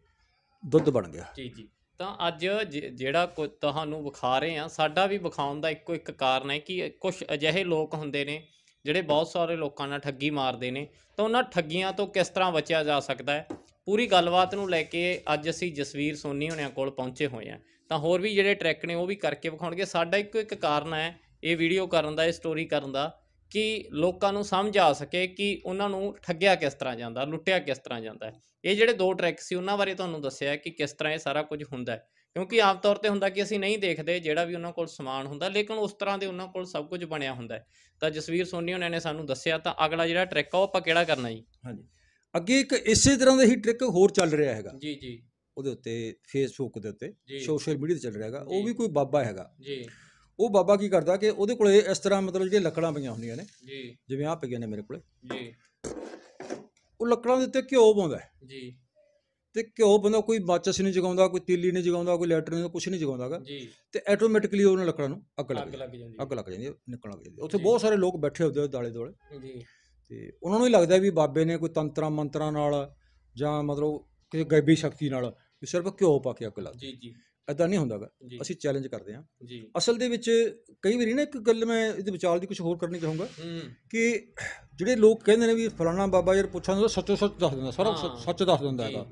ਦੁੱਧ ਬਣ ਗਿਆ ਜੀ ਜੀ ਤਾਂ ਅੱਜ ਜਿਹੜਾ ਤੁਹਾਨੂੰ ਵਿਖਾ ਰਹੇ ਆ ਸਾਡਾ ਵੀ ਵਿਖਾਉਣ ਦਾ ਇੱਕੋ ਇੱਕ ਕਾਰਨ ਹੈ ਕਿ ਕੁਝ ਅਜਿਹੇ ਲੋਕ ਹੁੰਦੇ ਨੇ ਜਿਹੜੇ ਬਹੁਤ ਸਾਰੇ ਲੋਕਾਂ ਨਾਲ ਠੱਗੀ ਮਾਰਦੇ ਨੇ ਤਾਂ ਉਹਨਾਂ ਠੱਗੀਆਂ ਤੋਂ ਕਿਸ ਤਰ੍ਹਾਂ ਬਚਿਆ ਜਾ ਸਕਦਾ ਹੈ ਪੂਰੀ ਗੱਲਬਾਤ ਨੂੰ ਲੈ ਕੇ ਅੱਜ ਅਸੀਂ ਜਸਵੀਰ ਸੋਨੀ ਹੁਣਿਆਂ ਕੋਲ ਪਹੁੰਚੇ ਹੋਏ ਹਾਂ ਤਾਂ ਹੋਰ ਵੀ ਜਿਹੜੇ ਟਰੈਕ ਨੇ ਉਹ ਵੀ ਕਰਕੇ ਵਿਖਾਉਣਗੇ ਸਾਡਾ ਇੱਕੋ ਇੱਕ ਕਾਰਨ ਹੈ ਇਹ ਵੀਡੀਓ ਕਰਨ ਦਾ ਇਹ ਸਟੋਰੀ ਕਰਨ ਦਾ ਕਿ ਲੋਕਾਂ ਨੂੰ ਸਮਝ ਆ ਸਕੇ ਕਿ ਉਹਨਾਂ ਨੂੰ ਠੱਗਿਆ ਕਿਸ ਤਰ੍ਹਾਂ ਜਾਂਦਾ ਲੁੱਟਿਆ ਕਿਸ ਤਰ੍ਹਾਂ ਜਾਂਦਾ ਇਹ ਜਿਹੜੇ ਦੋ ਟਰੈਕ ਸੀ ਉਹਨਾਂ ਬਾਰੇ ਤੁਹਾਨੂੰ ਦੱਸਿਆ ਕਿ ਕਿਸ ਤਰ੍ਹਾਂ ਇਹ ਸਾਰਾ ਕੁਝ ਹੁੰਦਾ ਹੈ ਕਿਉਂਕਿ ਆਮ ਤੌਰ ਤੇ ਹੁੰਦਾ ਕਿ ਅਸੀਂ ਨਹੀਂ ਦੇਖਦੇ ਜਿਹੜਾ ਵੀ ਉਹਨਾਂ ਕੋਲ ਸਮਾਨ ਹੁੰਦਾ ਲੇਕਿਨ ਉਸ ਤਰ੍ਹਾਂ ਦੇ ਉਹਨਾਂ ਕੋਲ ਸਭ ਕੁਝ ਬਣਿਆ ਹੁੰਦਾ ਹੈ ਤਾਂ ਜਸਵੀਰ ਸੋਨੀ ਉਹਨਾਂ ਨੇ ਸਾਨੂੰ ਦੱਸਿਆ ਤਾਂ ਅਗਲਾ ਜਿਹੜਾ ਟ੍ਰਿਕ ਆ ਉਹ ਆਪਾਂ ਕਿਹੜਾ ਕਰਨਾ ਜੀ ਹਾਂਜੀ ਅੱਗੇ ਇੱਕ ਇਸੇ ਤਰ੍ਹਾਂ ਦਾ ਹੀ ਟ੍ਰਿਕ ਹੋਰ ਚੱਲ ਰਿਹਾ ਹੈਗਾ ਜੀ ਜੀ ਉਹਦੇ ਉੱਤੇ ਫੇਸਬੁੱਕ ਦੇ ਉੱਤੇ ਸੋਸ਼ਲ ਮੀਡੀਆ ਤੇ ਚੱਲ ਰਿਹਾ ਹੈਗਾ ਉਹ ਵੀ ਕੋਈ ਬਾਬਾ ਹੈਗਾ ਜੀ ਉਹ ਬਾਬਾ ਕੀ ਕਰਦਾ ਕਿ ਉਹਦੇ ਕੋਲੇ ਇਸ ਤਰ੍ਹਾਂ ਮਤਲਬ ਜਿਹੜੇ ਲੱਕੜਾਂ ਪਈਆਂ ਹੁੰਦੀਆਂ ਨੇ ਜੀ ਜਿਵੇਂ ਆ ਪਈਆਂ ਨੇ ਮੇਰੇ ਕੋਲੇ ਜੀ ਉਹ ਲੱਕੜਾਂ ਦੇ ਉੱਤੇ ਘਿਓ ਪਾਉਂਦਾ ਜੀ ਤੇ ਘਿਓ ਬੰਦਾ ਕੋਈ ਮਾਚਸ ਨਹੀਂ ਜਗਾਉਂਦਾ ਕੋਈ ਤੀਲੀ ਨਹੀਂ ਜਗਾਉਂਦਾ ਕੋਈ ਲੈਟਰ ਨਹੀਂ ਕੁਝ ਨਹੀਂ ਜਗਾਉਂਦਾਗਾ ਜੀ ਤੇ ਆਟੋਮੈਟਿਕਲੀ ਉਹਨਾਂ ਲੱਕੜਾਂ ਨੂੰ ਅੱਗ ਲੱਗ ਜਾਂਦੀ ਹੈ ਅੱਗ ਲੱਗ ਜਾਂਦੀ ਹੈ ਨਿਕਲਣ ਲੱਗ ਜਾਂਦੀ ਉੱਥੇ ਬਹੁਤ ਸਾਰੇ ਲੋਕ ਬੈਠੇ ਹੁੰਦੇ ਦਾਲੇ ਦੋਲੇ ਜੀ ਤੇ ਉਹਨਾਂ ਨੂੰ ਹੀ ਲੱਗਦਾ ਵੀ ਬਾਬੇ ਨੇ ਕੋਈ ਤੰਤਰਾਂ ਮੰਤਰਾਂ ਨਾਲ ਜਾਂ ਮਤਲਬ ਕਿਸੇ ਗੈਬੀ ਸ਼ਕਤੀ ਨਾਲ ਸਿਰਫ ਘਿਓ ਪਾ ਕੇ ਅੱਗ ਲੱਗ ਜੀ ਜੀ ਇਦਾਂ ਨਹੀਂ ਹੁੰਦਾਗਾ ਅਸੀਂ ਚੈਲੰਜ ਕਰਦੇ ਆ ਜੀ ਅਸਲ ਦੇ ਵਿੱਚ ਕਈ ਵਾਰੀ ਨਾ ਇੱਕ ਗੱਲ ਮੈਂ ਇਹਦੇ ਵਿਚਾਰ ਦੀ ਕੁਝ ਹੋਰ ਕਰਨੀ ਚਾਹੂੰਗਾ ਕਿ ਜਿਹੜੇ ਲੋਕ ਕਹਿੰਦੇ ਨੇ ਵੀ ਫਲਾਣਾ ਬਾਬਾ ਯਾਰ ਪੁੱਛਾਂ ਤਾਂ ਸੱਚੋ ਸੱਚ ਦੱਸ ਦਿੰਦਾ ਸਾਰਾ ਸੱਚ ਦੱਸ ਦਿੰਦਾ ਹੈਗਾ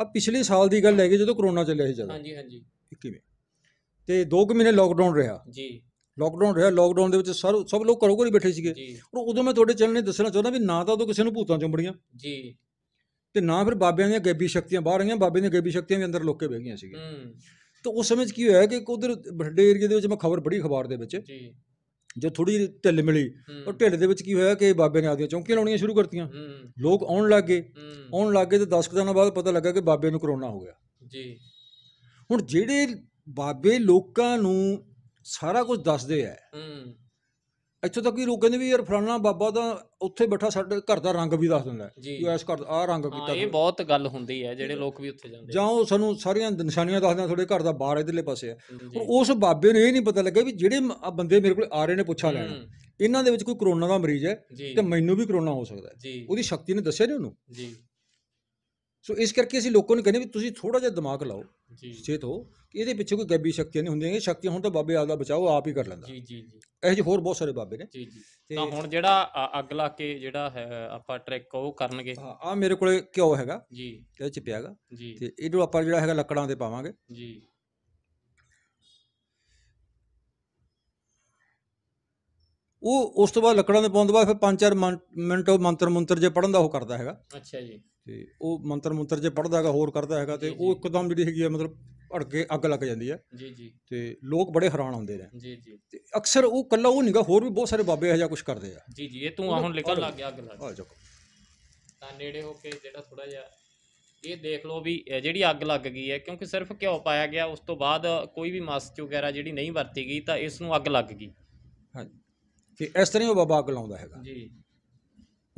ਆ ਪਿਛਲੇ ਸਾਲ ਦੀ ਗੱਲ ਕਿ ਜਦੋਂ ਕਰੋਨਾ ਚੱਲਿਆ ਸੀ ਜਦੋਂ ਹਾਂਜੀ ਹਾਂਜੀ 21 ਤੇ 2 ਕੁ ਮਹੀਨੇ ਲੋਕਡਾਊਨ ਰਿਹਾ ਜੀ ਲੋਕਡਾਊਨ ਰਿਹਾ ਲੋਕਡਾਊਨ ਦੇ ਵਿੱਚ ਸਭ ਸਭ ਲੋਕ ਘਰੋਂ ਘਰੀ ਬੈਠੇ ਸੀਗੇ ਔਰ ਉਦੋਂ ਮੈਂ ਤੁਹਾਡੇ ਚੈਨਲ ਨੇ ਦੱਸਣਾ ਚਾਹੁੰਦਾ ਵੀ ਨਾ ਤਾਂ ਉਦੋਂ ਕਿਸੇ ਨੂੰ ਭੂਤਾਂ ਚੁੰਬੜੀਆਂ ਜੀ ਤੇ ਨਾ ਫਿਰ ਬਾਬਿਆਂ ਦੀਆਂ ਗੈਬੀ ਸ਼ਕਤੀਆਂ ਬਾਹਰ ਆਈਆਂ ਬਾਬੇ ਦੀਆਂ ਗੈਬੀ ਸ਼ਕਤੀਆਂ ਵੀ ਅੰਦਰ ਲੋਕੇ ਬਹਿ ਗਈਆਂ ਸੀਗੀਆਂ ਤਾਂ ਉਸ ਸਮੇਂ 'ਚ ਕੀ ਹੋਇਆ ਕਿ ਉਧਰ ਬੜੇ ਏਰੀਆ ਦੇ ਵਿੱਚ ਮੈਂ ਖਬਰ ਬੜੀ ਖਬਰ ਦੇ ਵਿੱਚ ਜੀ ਜੋ ਥੋੜੀ ਜਿਹੀ ਢਿੱਲ ਮਿਲੀ ਉਹ ਢਿੱਲ ਦੇ ਵਿੱਚ ਕੀ ਹੋਇਆ ਕਿ ਬਾਬੇ ਨੇ ਆਦੀਆਂ ਚੌਂਕੀਆਂ ਲਾਉਣੀਆਂ ਸ਼ੁਰੂ ਕਰਤੀਆਂ ਲੋਕ ਆਉਣ ਲੱਗ ਗਏ ਆਉਣ ਲੱਗ ਗਏ ਤੇ 10 ਦਿਨਾਂ ਬਾਅਦ ਪਤਾ ਲੱਗਾ ਕਿ ਬਾਬੇ ਨੂੰ ਕਰੋਨਾ ਹੋ ਗਿਆ ਜੀ ਹੁਣ ਜਿਹੜੇ ਬਾਬੇ ਲੋਕਾਂ ਨੂੰ ਸਾਰਾ ਕੁਝ ਦੱਸਦੇ ਆ ਇੱਥੇ ਤੱਕ ਹੀ ਲੋਕ ਕਹਿੰਦੇ ਵੀ ਯਾਰ ਫਲਾਣਾ ਬਾਬਾ ਤਾਂ ਉੱਥੇ ਬੈਠਾ ਸਾਡੇ ਘਰ ਦਾ ਰੰਗ ਵੀ ਦੱਸ ਦਿੰਦਾ ਜੀ। ਕਿ ਇਸ ਘਰ ਆ ਰੰਗ ਕੀਤਾ ਇਹ ਬਹੁਤ ਗੱਲ ਹੁੰਦੀ ਹੈ ਜਿਹੜੇ ਲੋਕ ਵੀ ਉੱਥੇ ਜਾਂਦੇ ਜਾਂ ਉਹ ਸਾਨੂੰ ਸਾਰੀਆਂ ਨਿਸ਼ਾਨੀਆਂ ਦੱਸਦਾ ਤੁਹਾਡੇ ਘਰ ਦਾ ਬਾਹਰ ਇਧਰਲੇ ਪਾਸੇ ਆ ਉਸ ਬਾਬੇ ਨੂੰ ਇਹ ਨਹੀਂ ਪਤਾ ਲੱਗਾ ਵੀ ਜਿਹੜੇ ਬੰਦੇ ਮੇਰੇ ਕੋਲ ਆ ਰਹੇ ਨੇ ਪੁੱਛਾ ਲੈਣ ਇਹਨਾਂ ਦੇ ਵਿੱਚ ਕੋਈ ਕਰੋਨਾ ਦਾ ਮਰੀਜ਼ ਹੈ ਤੇ ਮੈਨੂੰ ਵੀ ਕਰੋਨਾ ਹੋ ਸਕਦਾ ਹੈ ਉਹਦੀ ਸ਼ਕਤੀ ਨੇ ਦੱਸਿਆ ਨਹੀਂ ਉਹਨੂੰ ਜੀ ਸੋ ਇਸ ਕਰਕੇ ਅਸੀਂ ਲੋਕਾਂ ਨੂੰ ਕਹਿੰਦੇ ਵੀ ਤੁਸੀਂ ਥੋੜਾ ਜਿਹਾ ਦਿਮਾਗ ਲਾਓ ਜੀ ਸੇਤ ਹੋ ਕਿ ਇਹਦੇ ਪਿੱਛੇ ਕੋਈ ਗੱਬੀ ਸ਼ਕਤੀਆਂ ਨਹੀਂ ਹੁੰਦੀਆਂ ਇਹ ਸ਼ਕਤੀਆਂ ਹੁਣ ਤਾਂ ਬਾਬੇ ਆਪ ਦਾ ਬਚਾਓ ਆਪ ਹੀ ਕਰ ਲੈਂਦਾ ਜੀ ਜੀ ਜੀ ਇਹ ਜਿਹੇ ਹੋਰ ਬਹੁਤ ਸਾਰੇ ਬਾਬੇ ਨੇ ਜੀ ਜੀ ਤਾਂ ਹੁਣ ਜਿਹੜਾ ਅੱਗ ਲਾ ਕੇ ਜਿਹੜਾ ਹੈ ਆਪਾਂ ਟ੍ਰੈਕ ਉਹ ਕਰਨਗੇ ਹਾਂ ਆ ਮੇਰੇ ਕੋਲੇ ਕਿਉਂ ਹੈਗਾ ਜੀ ਤੇ ਚ ਪਿਆਗਾ ਜੀ ਤੇ ਇਹਨੂੰ ਆਪਾਂ ਜਿਹੜਾ ਹੈਗਾ ਲੱਕੜਾਂ ਤੇ ਪਾਵਾਂਗੇ ਜੀ ਉਹ ਉਸ ਤੋਂ ਬਾਅਦ ਲੱਕੜਾਂ ਦੇ ਪਾਉਣ ਤੋਂ ਬਾਅਦ ਫਿਰ 5-4 ਮਿੰਟ ਮੰਤਰ ਮੰਤਰ ਜੇ ਪੜਨ ਦਾ ਉਹ ਕਰਦਾ ਹੈਗਾ ਅੱਛਾ ਜੀ ਤੇ ਉਹ ਮੰਤਰ ਮੰਤਰ ਜੇ ਪੜਦਾ ਹੈਗਾ ਹੋਰ ਕਰਦਾ ਹੈਗਾ ਤੇ ਉਹ ਇੱਕਦਮ ਜਿਹੜੀ ਹੈਗੀ ਆ ਮਤਲਬ ਅੜਕੇ ਅੱਗ ਲੱਗ ਜਾਂਦੀ ਹੈ ਜੀ ਜੀ ਤੇ ਲੋਕ ਬੜੇ ਹੈਰਾਨ ਹੁੰਦੇ ਨੇ ਜੀ ਜੀ ਤੇ ਅਕਸਰ ਉਹ ਕੱਲਾ ਉਹ ਨਹੀਂਗਾ ਹੋਰ ਵੀ ਬਹੁਤ ਸਾਰੇ ਬਾਬੇ ਇਹੋ ਜਿਹਾ ਕੁਝ ਕਰਦੇ ਆ ਜੀ ਜੀ ਇਹ ਤੂੰ ਹੁਣ ਨਿਕਲ ਲੱਗ ਗਿਆ ਅੱਗ ਲੱਗ ਆ ਚੱਕੋ ਤਾਂ ਨੇੜੇ ਹੋ ਕੇ ਜਿਹੜਾ ਥੋੜਾ ਜਿਹਾ ਇਹ ਦੇਖ ਲਓ ਵੀ ਜਿਹੜੀ ਅੱਗ ਲੱਗ ਗਈ ਹੈ ਕਿਉਂਕਿ ਸਿਰਫ ਘਿਓ ਪਾਇਆ ਗਿਆ ਉਸ ਤੋਂ ਬਾਅਦ ਕੋਈ ਵੀ ਮਸਚ ਵਗੈਰਾ ਜਿਹੜੀ ਨਹੀਂ ਵਰਤੀ ਗਈ ਤਾਂ ਇਸ ਨੂੰ ਅੱਗ ਲੱਗ ਗਈ ਹਾਂਜੀ ਤੇ ਇਸ ਤਰ੍ਹਾਂ ਹੀ ਉਹ ਬਾਬਾ ਅੱਗ ਲਾਉਂਦਾ ਹੈਗਾ ਜੀ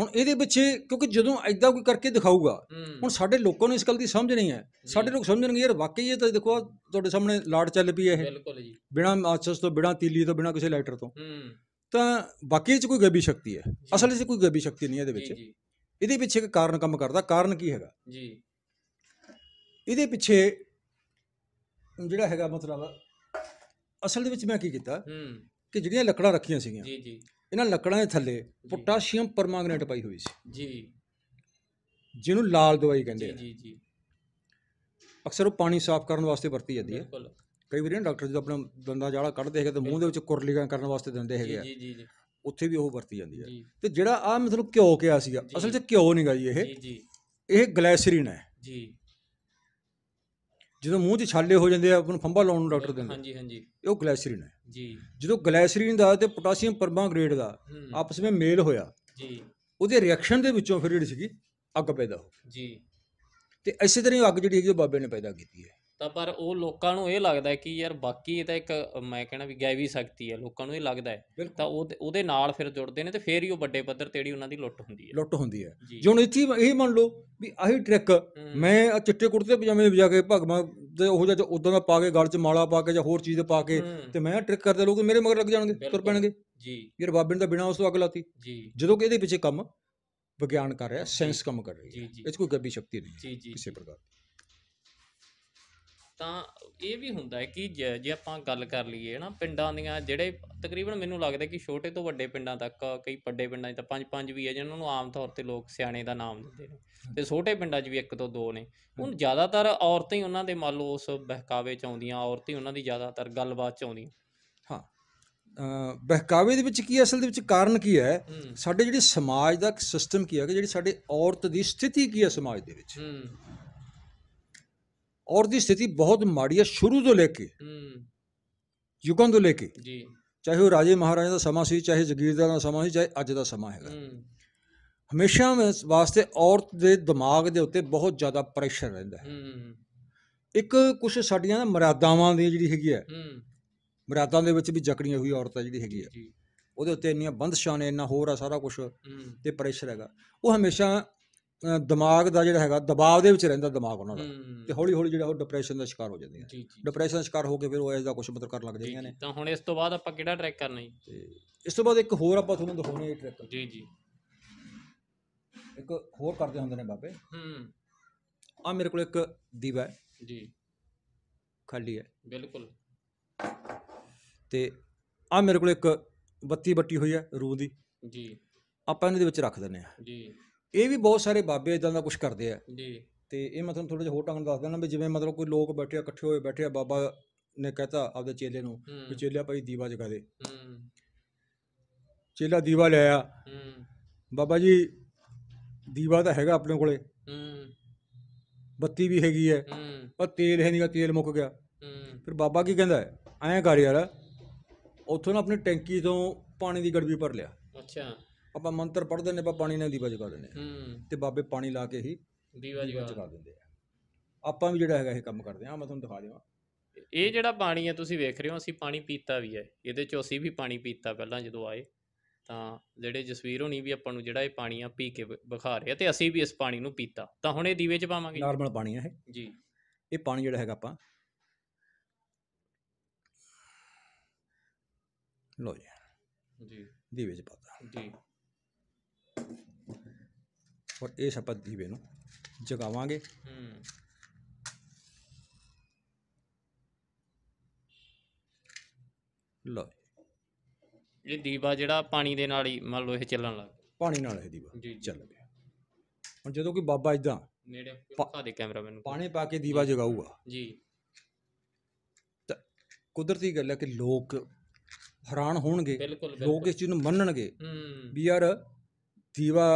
ਹੁਣ ਇਹਦੇ ਵਿੱਚ ਕਿਉਂਕਿ ਜਦੋਂ ਐਦਾਂ ਕੋਈ ਕਰਕੇ ਦਿਖਾਊਗਾ ਹੁਣ ਸਾਡੇ ਲੋਕਾਂ ਨੂੰ ਇਸ ਗੱਲ ਦੀ ਸਮਝ ਨਹੀਂ ਹੈ ਸਾਡੇ ਲੋਕ ਸਮਝਣਗੇ ਯਾਰ ਵਾਕਈ ਇਹ ਤਾਂ ਦੇਖੋ ਤੁਹਾਡੇ ਸਾਹਮਣੇ ਲਾੜ ਚੱਲ ਪਈ ਹੈ ਬਿਲਕੁਲ ਜੀ ਬਿਨਾ ਮਾਚਸ ਤੋਂ ਬਿਨਾ ਤੀਲੀ ਤੋਂ ਬਿਨਾ ਕਿਸੇ ਲਾਈਟਰ ਤੋਂ ਤਾਂ ਵਾਕਈ ਚ ਕੋਈ ਗੱਬੀ ਸ਼ਕਤੀ ਹੈ ਅਸਲ ਵਿੱਚ ਕੋਈ ਗੱਬੀ ਸ਼ਕਤੀ ਨਹੀਂ ਇਹਦੇ ਵਿੱਚ ਇਹਦੇ ਪਿੱਛੇ ਇੱਕ ਕਾਰਨ ਕੰਮ ਕਰਦਾ ਕਾਰਨ ਕੀ ਹੈਗਾ ਜੀ ਇਹਦੇ ਪਿੱਛੇ ਜਿਹੜਾ ਹੈਗਾ ਮਤਲਬ ਅਸਲ ਦੇ ਵਿੱਚ ਮੈਂ ਕੀ ਕੀਤਾ ਕਿ ਜਿਹੜੀਆਂ ਲੱਕੜਾਂ ਰੱਖੀਆਂ ਸੀਗੀਆਂ ਜੀ ਜੀ ਇਹਨਾਂ ਲੱਕੜਾਂ ਦੇ ਥੱਲੇ ਪੋਟਾਸ਼ੀਅਮ ਪਰਮਾਂਗਨੇਟ ਪਾਈ ਹੋਈ ਸੀ ਜੀ ਜਿਹਨੂੰ ਲਾਲ ਦਵਾਈ ਕਹਿੰਦੇ ਆ ਜੀ ਜੀ ਅਕਸਰ ਉਹ ਪਾਣੀ ਸਾਫ਼ ਕਰਨ ਵਾਸਤੇ ਵਰਤੀ ਜਾਂਦੀ ਹੈ ਬਿਲਕੁਲ ਕਈ ਵਾਰੀ ਡਾਕਟਰ ਜਦੋਂ ਆਪਣਾ ਦੰਦਾ ਜਾਲਾ ਕੱਢਦੇ ਹੈਗੇ ਤਾਂ ਮੂੰਹ ਦੇ ਵਿੱਚ ਕੁਰਲੀਆਂ ਕਰਨ ਵਾਸਤੇ ਦਿੰਦੇ ਹੈਗੇ ਆ ਜੀ ਜੀ ਜੀ ਉੱਥੇ ਵੀ ਉਹ ਵਰਤੀ ਜਾਂਦੀ ਹੈ ਤੇ ਜਿਹੜਾ ਆ ਮਤਲਬ ਘਿਓ ਕਿਹਾ ਸੀਗਾ ਅਸਲ 'ਚ ਘਿਓ ਨਹੀਂਗਾ ਜੀ ਇਹ ਜੀ ਜੀ ਇਹ ਗਲੈਸਰੀਨ ਹੈ ਜੀ ਜਦੋਂ ਮੂੰਹ 'ਚ ਛਾਲੇ ਹੋ ਜਾਂਦੇ ਆ ਉਹਨੂੰ ਫੰਬਾ ਲਾਉਣ ਨੂੰ ਡਾਕਟਰ ਦਿੰਦੇ ਹਾਂਜੀ ਹਾਂਜੀ ਇਹ ਉਹ ਗਲੈਸਰੀਨ ਹੈ ਜੀ ਜਦੋਂ ਗਲਾਈਸਰੀਨ ਦਾ ਤੇ ਪੋਟਾਸ਼ੀਅਮ ਪਰਮਾਂਗਰੇਟ ਦਾ ਆਪਸ ਵਿੱਚ ਮੇਲ ਹੋਇਆ ਜੀ ਉਹਦੇ ਰਿਐਕਸ਼ਨ ਦੇ ਵਿੱਚੋਂ ਫਿਰ ਜਿਹੜੀ ਸੀਗੀ ਅੱਗ ਪੈਦਾ ਹੋ ਗਈ ਤੇ ਇਸੇ ਤਰ੍ਹਾਂ ਹੀ ਅੱਗ ਜਿਹੜੀ ਹੈਗੀ ਬਾਬੇ ਨੇ ਪੈਦਾ ਕੀਤੀ ਹੈ ਤਾਂ ਪਰ ਉਹ ਲੋਕਾਂ ਨੂੰ ਇਹ ਲੱਗਦਾ ਹੈ ਕਿ ਯਾਰ ਬਾਕੀ ਇਹ ਤਾਂ ਇੱਕ ਮੈਂ ਕਹਿੰਦਾ ਵੀ ਗੈਵੀ ਸ਼ਕਤੀ ਹੈ ਲੋਕਾਂ ਨੂੰ ਇਹ ਲੱਗਦਾ ਹੈ ਤਾਂ ਉਹ ਉਹਦੇ ਨਾਲ ਫਿਰ ਜੁੜਦੇ ਨੇ ਤੇ ਫਿਰ ਹੀ ਉਹ ਵੱਡੇ ਪੱਧਰ ਤੇ ਉਹਨਾਂ ਦੀ ਲੁੱਟ ਹੁੰਦੀ ਹੈ ਲੁੱਟ ਹੁੰਦੀ ਹੈ ਜੇ ਹੁਣ ਇੱਥੇ ਇਹ ਮੰਨ ਲਓ ਵੀ ਆਹੀ ਟ੍ਰਿਕ ਮੈਂ ਆ ਚਿੱਟੇ ਕੁੜਤੇ ਤੇ ਪਜਾਮੇ ਵਜਾ ਕੇ ਭਗਮਾ ਤੇ ਉਹ ਜਿਹਾ ਉਦਾਂ ਦਾ ਪਾ ਕੇ ਗਲ 'ਚ ਮਾਲਾ ਪਾ ਕੇ ਜਾਂ ਹੋਰ ਚੀਜ਼ ਪਾ ਕੇ ਤੇ ਮੈਂ ਟ੍ਰਿਕ ਕਰਦੇ ਲੋਕ ਮੇਰੇ ਮਗਰ ਲੱਗ ਜਾਣਗੇ ਤੁਰ ਪੈਣਗੇ ਜੀ ਯਾਰ ਬਾਬੇ ਨੇ ਤਾਂ ਬਿਨਾਂ ਉਸ ਤੋਂ ਅੱਗ ਲਾਤੀ ਜੀ ਜਦੋਂ ਕਿ ਇਹਦੇ ਪਿੱਛੇ ਕੰਮ ਵਿਗਿਆਨ ਕਰ ਰਿਹਾ ਸਾਇੰਸ ਕੰਮ ਕਰ ਰਹੀ ਹੈ ਇਹ ਕੋਈ ਗੱਬੀ ਸ਼ਕਤੀ ਨਹੀਂ ਕਿਸੇ ਪ੍ਰਕਾਰ ਤਾਂ ਇਹ ਵੀ ਹੁੰਦਾ ਹੈ ਕਿ ਜੇ ਜੇ ਆਪਾਂ ਗੱਲ ਕਰ ਲਈਏ ਨਾ ਪਿੰਡਾਂ ਦੀਆਂ ਜਿਹੜੇ ਤਕਰੀਬਨ ਮੈਨੂੰ ਲੱਗਦਾ ਕਿ ਛੋਟੇ ਤੋਂ ਵੱਡੇ ਪਿੰਡਾਂ ਤੱਕ ਕਈ ਵੱਡੇ ਪਿੰਡਾਂ 'ਚ ਤਾਂ ਪੰਜ ਪੰਜ ਵੀ ਹੈ ਜਿਨ੍ਹਾਂ ਨੂੰ ਆਮ ਤੌਰ ਤੇ ਲੋਕ ਸਿਆਣੇ ਦਾ ਨਾਮ ਦਿੰਦੇ ਨੇ ਤੇ ਛੋਟੇ ਪਿੰਡਾਂ 'ਚ ਵੀ ਇੱਕ ਤੋਂ ਦੋ ਨੇ ਹੁਣ ਜ਼ਿਆਦਾਤਰ ਔਰਤਾਂ ਹੀ ਉਹਨਾਂ ਦੇ ਮੰਨ ਲਓ ਉਸ ਬਹਿਕਾਵੇ 'ਚ ਆਉਂਦੀਆਂ ਔਰਤਾਂ ਹੀ ਉਹਨਾਂ ਦੀ ਜ਼ਿਆਦਾਤਰ ਗੱਲਬਾਤ 'ਚ ਆਉਂਦੀਆਂ ਹਾਂ ਬਹਿਕਾਵੇ ਦੇ ਵਿੱਚ ਕੀ ਅਸਲ ਦੇ ਵਿੱਚ ਕਾਰਨ ਕੀ ਹੈ ਸਾਡੇ ਜਿਹੜੇ ਸਮਾਜ ਦਾ ਸਿਸਟਮ ਕੀ ਹੈ ਕਿ ਜਿਹੜੀ ਸਾਡੇ ਔਰਤ ਦੀ ਸਥਿਤੀ ਕੀ ਹੈ ਸਮਾਜ ਦੇ ਵਿੱਚ ਔਰ ਦੀ ਸਥਿਤੀ ਬਹੁਤ ਮਾੜੀ ਹੈ ਸ਼ੁਰੂ ਤੋਂ ਲੈ ਕੇ ਹੂੰ ਯੁਗਾਂ ਤੋਂ ਲੈ ਕੇ ਜੀ ਚਾਹੇ ਉਹ ਰਾਜੇ ਮਹਾਰਾਜਾ ਦਾ ਸਮਾਂ ਸੀ ਚਾਹੇ ਜ਼ਗੀਰਦਾਰ ਦਾ ਸਮਾਂ ਸੀ ਚਾਹੇ ਅੱਜ ਦਾ ਸਮਾਂ ਹੈਗਾ ਹਮੇਸ਼ਾ ਵਾਸਤੇ ਔਰਤ ਦੇ ਦਿਮਾਗ ਦੇ ਉੱਤੇ ਬਹੁਤ ਜ਼ਿਆਦਾ ਪ੍ਰੈਸ਼ਰ ਰਹਿੰਦਾ ਹੈ ਇੱਕ ਕੁਝ ਸਾਡੀਆਂ ਮਰਿਆਦਾਵਾਂ ਦੀ ਜਿਹੜੀ ਹੈਗੀ ਹੈ ਮਰਿਆਦਾਂ ਦੇ ਵਿੱਚ ਵੀ ਜਕੜੀਆਂ ਹੋਈ ਔਰਤਾਂ ਜਿਹੜੀ ਹੈਗੀ ਹੈ ਉਹਦੇ ਉੱਤੇ ਇੰਨੀਆਂ ਬੰਦਸ਼ਾਂ ਨੇ ਇੰਨਾ ਹੋਰ ਆ ਸਾਰਾ ਕੁਝ ਤੇ ਪ੍ਰੈਸ਼ਰ ਹੈਗਾ ਉਹ ਹਮੇਸ਼ਾ ਦਿਮਾਗ ਦਾ ਜਿਹੜਾ ਹੈਗਾ ਦਬਾਅ ਦੇ ਵਿੱਚ ਰਹਿੰਦਾ ਦਿਮਾਗ ਉਹਨਾਂ ਦਾ ਤੇ ਹੌਲੀ ਹੌਲੀ ਜਿਹੜਾ ਉਹ ਡਿਪਰੈਸ਼ਨ ਦਾ ਸ਼ਿਕਾਰ ਹੋ ਜਾਂਦੇ ਨੇ ਡਿਪਰੈਸ਼ਨ ਦਾ ਸ਼ਿਕਾਰ ਹੋ ਕੇ ਫਿਰ ਉਹ ਇਸ ਦਾ ਕੁਝ ਮਤਲਬ ਕਰਨ ਲੱਗ ਜਾਂਦੇ ਨੇ ਤਾਂ ਹੁਣ ਇਸ ਤੋਂ ਬਾਅਦ ਆਪਾਂ ਕਿਹੜਾ ਟਰੈਕ ਕਰਨਾ ਹੈ ਇਸ ਤੋਂ ਬਾਅਦ ਇੱਕ ਹੋਰ ਆਪਾਂ ਤੁਹਾਨੂੰ ਦਿਖਾਉਣੇ ਇਹ ਟਰੈਕ ਜੀ ਜੀ ਇੱਕ ਹੋਰ ਕਰਦੇ ਹੁੰਦੇ ਨੇ ਬਾਬੇ ਹੂੰ ਆ ਮੇਰੇ ਕੋਲ ਇੱਕ ਦੀਵਾ ਹੈ ਜੀ ਖਾਲੀ ਹੈ ਬਿਲਕੁਲ ਤੇ ਆ ਮੇਰੇ ਕੋਲ ਇੱਕ ਬੱਤੀ ਬੱਟੀ ਹੋਈ ਹੈ ਰੂਹ ਦੀ ਜੀ ਆਪਾਂ ਇਹਦੇ ਵਿੱਚ ਰੱਖ ਦਿੰਨੇ ਆ ਜੀ ਇਹ ਵੀ ਬਹੁਤ ਸਾਰੇ ਬਾਬੇ ਇਦਾਂ ਦਾ ਕੁਝ ਕਰਦੇ ਆ ਜੀ ਤੇ ਇਹ ਮਤਲਬ ਥੋੜਾ ਜਿਹਾ ਹੋਰ ਢੰਗ ਦੱਸ ਦੇਣਾ ਵੀ ਜਿਵੇਂ ਮਤਲਬ ਕੋਈ ਲੋਕ ਬੈਠੇ ਇਕੱਠੇ ਹੋਏ ਬੈਠੇ ਆ ਬਾਬਾ ਨੇ ਕਹਤਾ ਆਪਦੇ ਚੇਲੇ ਨੂੰ ਵੀ ਹੂੰ ਚੇਲਿਆ ਭਾਈ ਦੀਵਾ ਜਗਾ ਦੇ ਹੂੰ ਚੇਲਾ ਦੀਵਾ ਆ ਹੂੰ ਬਾਬਾ ਜੀ ਦੀਵਾ ਤਾਂ ਹੈਗਾ ਆਪਣੇ ਕੋਲੇ ਹੂੰ ਬੱਤੀ ਵੀ ਹੈਗੀ ਐ ਪਰ ਤੇਲ ਹੈ ਨਹੀਂਗਾ ਤੇਲ ਮੁੱਕ ਗਿਆ ਹੂੰ ਫਿਰ ਬਾਬਾ ਕੀ ਕਹਿੰਦਾ ਐਂ ਕਰ ਯਾਰ ਉੱਥੋਂ ਨਾ ਆਪਣੀ ਟੈਂਕੀ ਤੋਂ ਪਾਣੀ ਦੀ ਗੜਵੀ ਭਰ ਲਿਆ ਅੱਛਾ ਆਪਾਂ ਮੰਤਰ ਪੜ੍ਹਦੇ ਨੇ ਆਪਾਂ ਪਾਣੀ ਨਾਲ ਦੀਵਾ ਜਗਾ ਦਿੰਦੇ ਆ ਹੂੰ ਤੇ ਬਾਬੇ ਪਾਣੀ ਲਾ ਕੇ ਹੀ ਦੀਵਾ ਜਗਾ ਦਿੰਦੇ ਆ ਆਪਾਂ ਵੀ ਜਿਹੜਾ ਹੈਗਾ ਇਹ ਕੰਮ ਕਰਦੇ ਆ ਮੈਂ ਤੁਹਾਨੂੰ ਦਿਖਾ ਦੇਵਾਂ ਇਹ ਜਿਹੜਾ ਪਾਣੀ ਹੈ ਤੁਸੀਂ ਵੇਖ ਰਹੇ ਹੋ ਅਸੀਂ ਪਾਣੀ ਪੀਤਾ ਵੀ ਹੈ ਇਹਦੇ ਚੋਂ ਅਸੀਂ ਵੀ ਪਾਣੀ ਪੀਤਾ ਪਹਿਲਾਂ ਜਦੋਂ ਆਏ ਤਾਂ ਜਿਹੜੇ ਜਸਵੀਰ ਹੋਣੀ ਵੀ ਆਪਾਂ ਨੂੰ ਜਿਹੜਾ ਇਹ ਪਾਣੀ ਆ ਪੀ ਕੇ ਵਿਖਾ ਰਿਹਾ ਤੇ ਅਸੀਂ ਵੀ ਇਸ ਪਾਣੀ ਨੂੰ ਪੀਤਾ ਤਾਂ ਹੁਣ ਇਹ ਦੀਵੇ 'ਚ ਪਾਵਾਂਗੇ ਨਾਰਮਲ ਪਾਣੀ ਆ ਇਹ ਜੀ ਇਹ ਪਾਣੀ ਜਿਹੜਾ ਹੈਗਾ ਆਪਾਂ ਲੋ ਜੀ ਜੀ ਦੀਵੇ 'ਚ ਪਾਤਾ ਜੀ ਔਰ ਇਹ ਸ਼ਬਦ ਦੀਵੇ ਨੂੰ ਜਗਾਵਾਂਗੇ ਹੂੰ ਇਹ ਦੀਵਾ ਜਿਹੜਾ ਪਾਣੀ ਦੇ ਨਾਲ ਹੀ ਮੰਨ ਲਓ ਇਹ ਚੱਲਣ ਲੱਗ ਪਾਣੀ ਨਾਲ ਇਹ ਦੀਵਾ ਚੱਲ ਪਿਆ ਹੁਣ ਜਦੋਂ ਕੋਈ ਬਾਬਾ ਇਦਾਂ ਨੇੜੇ ਪੱਕਾ ਦੇ ਕੈਮਰਾ ਮੈਨੂੰ ਪਾਣੀ ਪਾ ਕੇ ਦੀਵਾ ਜਗਾਊਗਾ ਜੀ ਕੁਦਰਤੀ ਗੱਲ ਹੈ ਕਿ ਲੋਕ ਹੈਰਾਨ ਹੋਣਗੇ ਲੋਕ ਇਸ ਚੀਜ਼ ਨੂੰ ਮੰਨਣਗੇ ਹੂੰ ਵੀ ਯਾਰ ਦੀਵਾ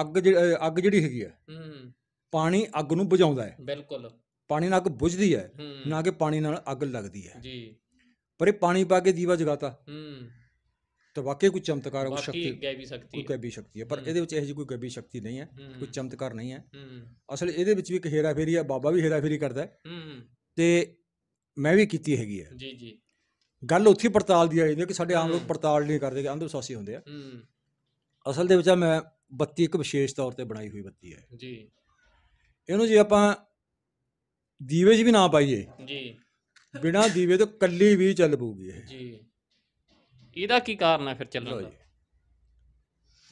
ਅੱਗ ਜਿਹੜੀ- ਅੱਗ ਜਿਹੜੀ ਹੈਗੀ ਹੈ ਹੂੰ ਪਾਣੀ ਅੱਗ ਨੂੰ ਬੁਝਾਉਂਦਾ ਹੈ ਬਿਲਕੁਲ ਪਾਣੀ ਨਾਲ ਅੱਗ ਬੁਝਦੀ ਹੈ ਨਾ ਕਿ ਪਾਣੀ ਨਾਲ ਅੱਗ ਲੱਗਦੀ ਹੈ ਜੀ ਪਰ ਇਹ ਪਾਣੀ ਪਾ ਕੇ ਦੀਵਾ ਜਗਾਤਾ ਹੂੰ ਤਾਂ ਵਾਕਈ ਕੋਈ ਚਮਤਕਾਰ ਕੋਈ ਬਾਕੀ ਸ਼ਕਤੀ ਗੈਵੀ ਕੋਈ ਸਕਤੀ ਗੈਬੀ ਸ਼ਕਤੀ ਹੈ ਪਰ ਇਹਦੇ ਵਿੱਚ ਇਹੋ ਜਿਹੀ ਕੋਈ ਗੈਬੀ ਸ਼ਕਤੀ ਨਹੀਂ ਹੈ ਕੋਈ ਚਮਤਕਾਰ ਨਹੀਂ ਹੈ ਹੂੰ ਅਸਲ ਇਹਦੇ ਵਿੱਚ ਵੀ ਇੱਕ ਫੇਰੀ ਹੈ ਬਾਬਾ ਵੀ ਫੇਰੀ ਕਰਦਾ ਹੈ ਹੂੰ ਤੇ ਮੈਂ ਵੀ ਕੀਤੀ ਹੈਗੀ ਹੈ ਜੀ ਜੀ ਗੱਲ ਉੱਥੇ ਪੜਤਾਲ ਦੀ ਆ ਜਾਂਦੀ ਹੈ ਕਿ ਸਾਡੇ ਆਮ ਲੋਕ ਪੜਤਾਲ ਨਹੀਂ ਕਰਦੇ ਕਿ ਅੰਧ ਵਿਸ਼ਵਾਸੀ ਹੁੰਦੇ ਆ ਹੂੰ ਅਸਲ ਦੇ ਵਿੱਚ ਆ ਮੈਂ ਬੱਤੀ ਇੱਕ ਵਿਸ਼ੇਸ਼ ਤੌਰ ਤੇ ਬਣਾਈ ਹੋਈ ਬੱਤੀ ਹੈ ਜੀ ਇਹਨੂੰ ਜੇ ਆਪਾਂ ਦੀਵੇ ਜੀ ਵੀ ਨਾ ਪਾਈਏ ਜੀ ਬਿਨਾ ਦੀਵੇ ਤੋਂ ਕੱਲੀ ਵੀ ਚੱਲ ਪੂਗੀ ਇਹ ਜੀ ਇਹਦਾ ਕੀ ਕਾਰਨ ਹੈ ਫਿਰ ਚੱਲਣ ਦਾ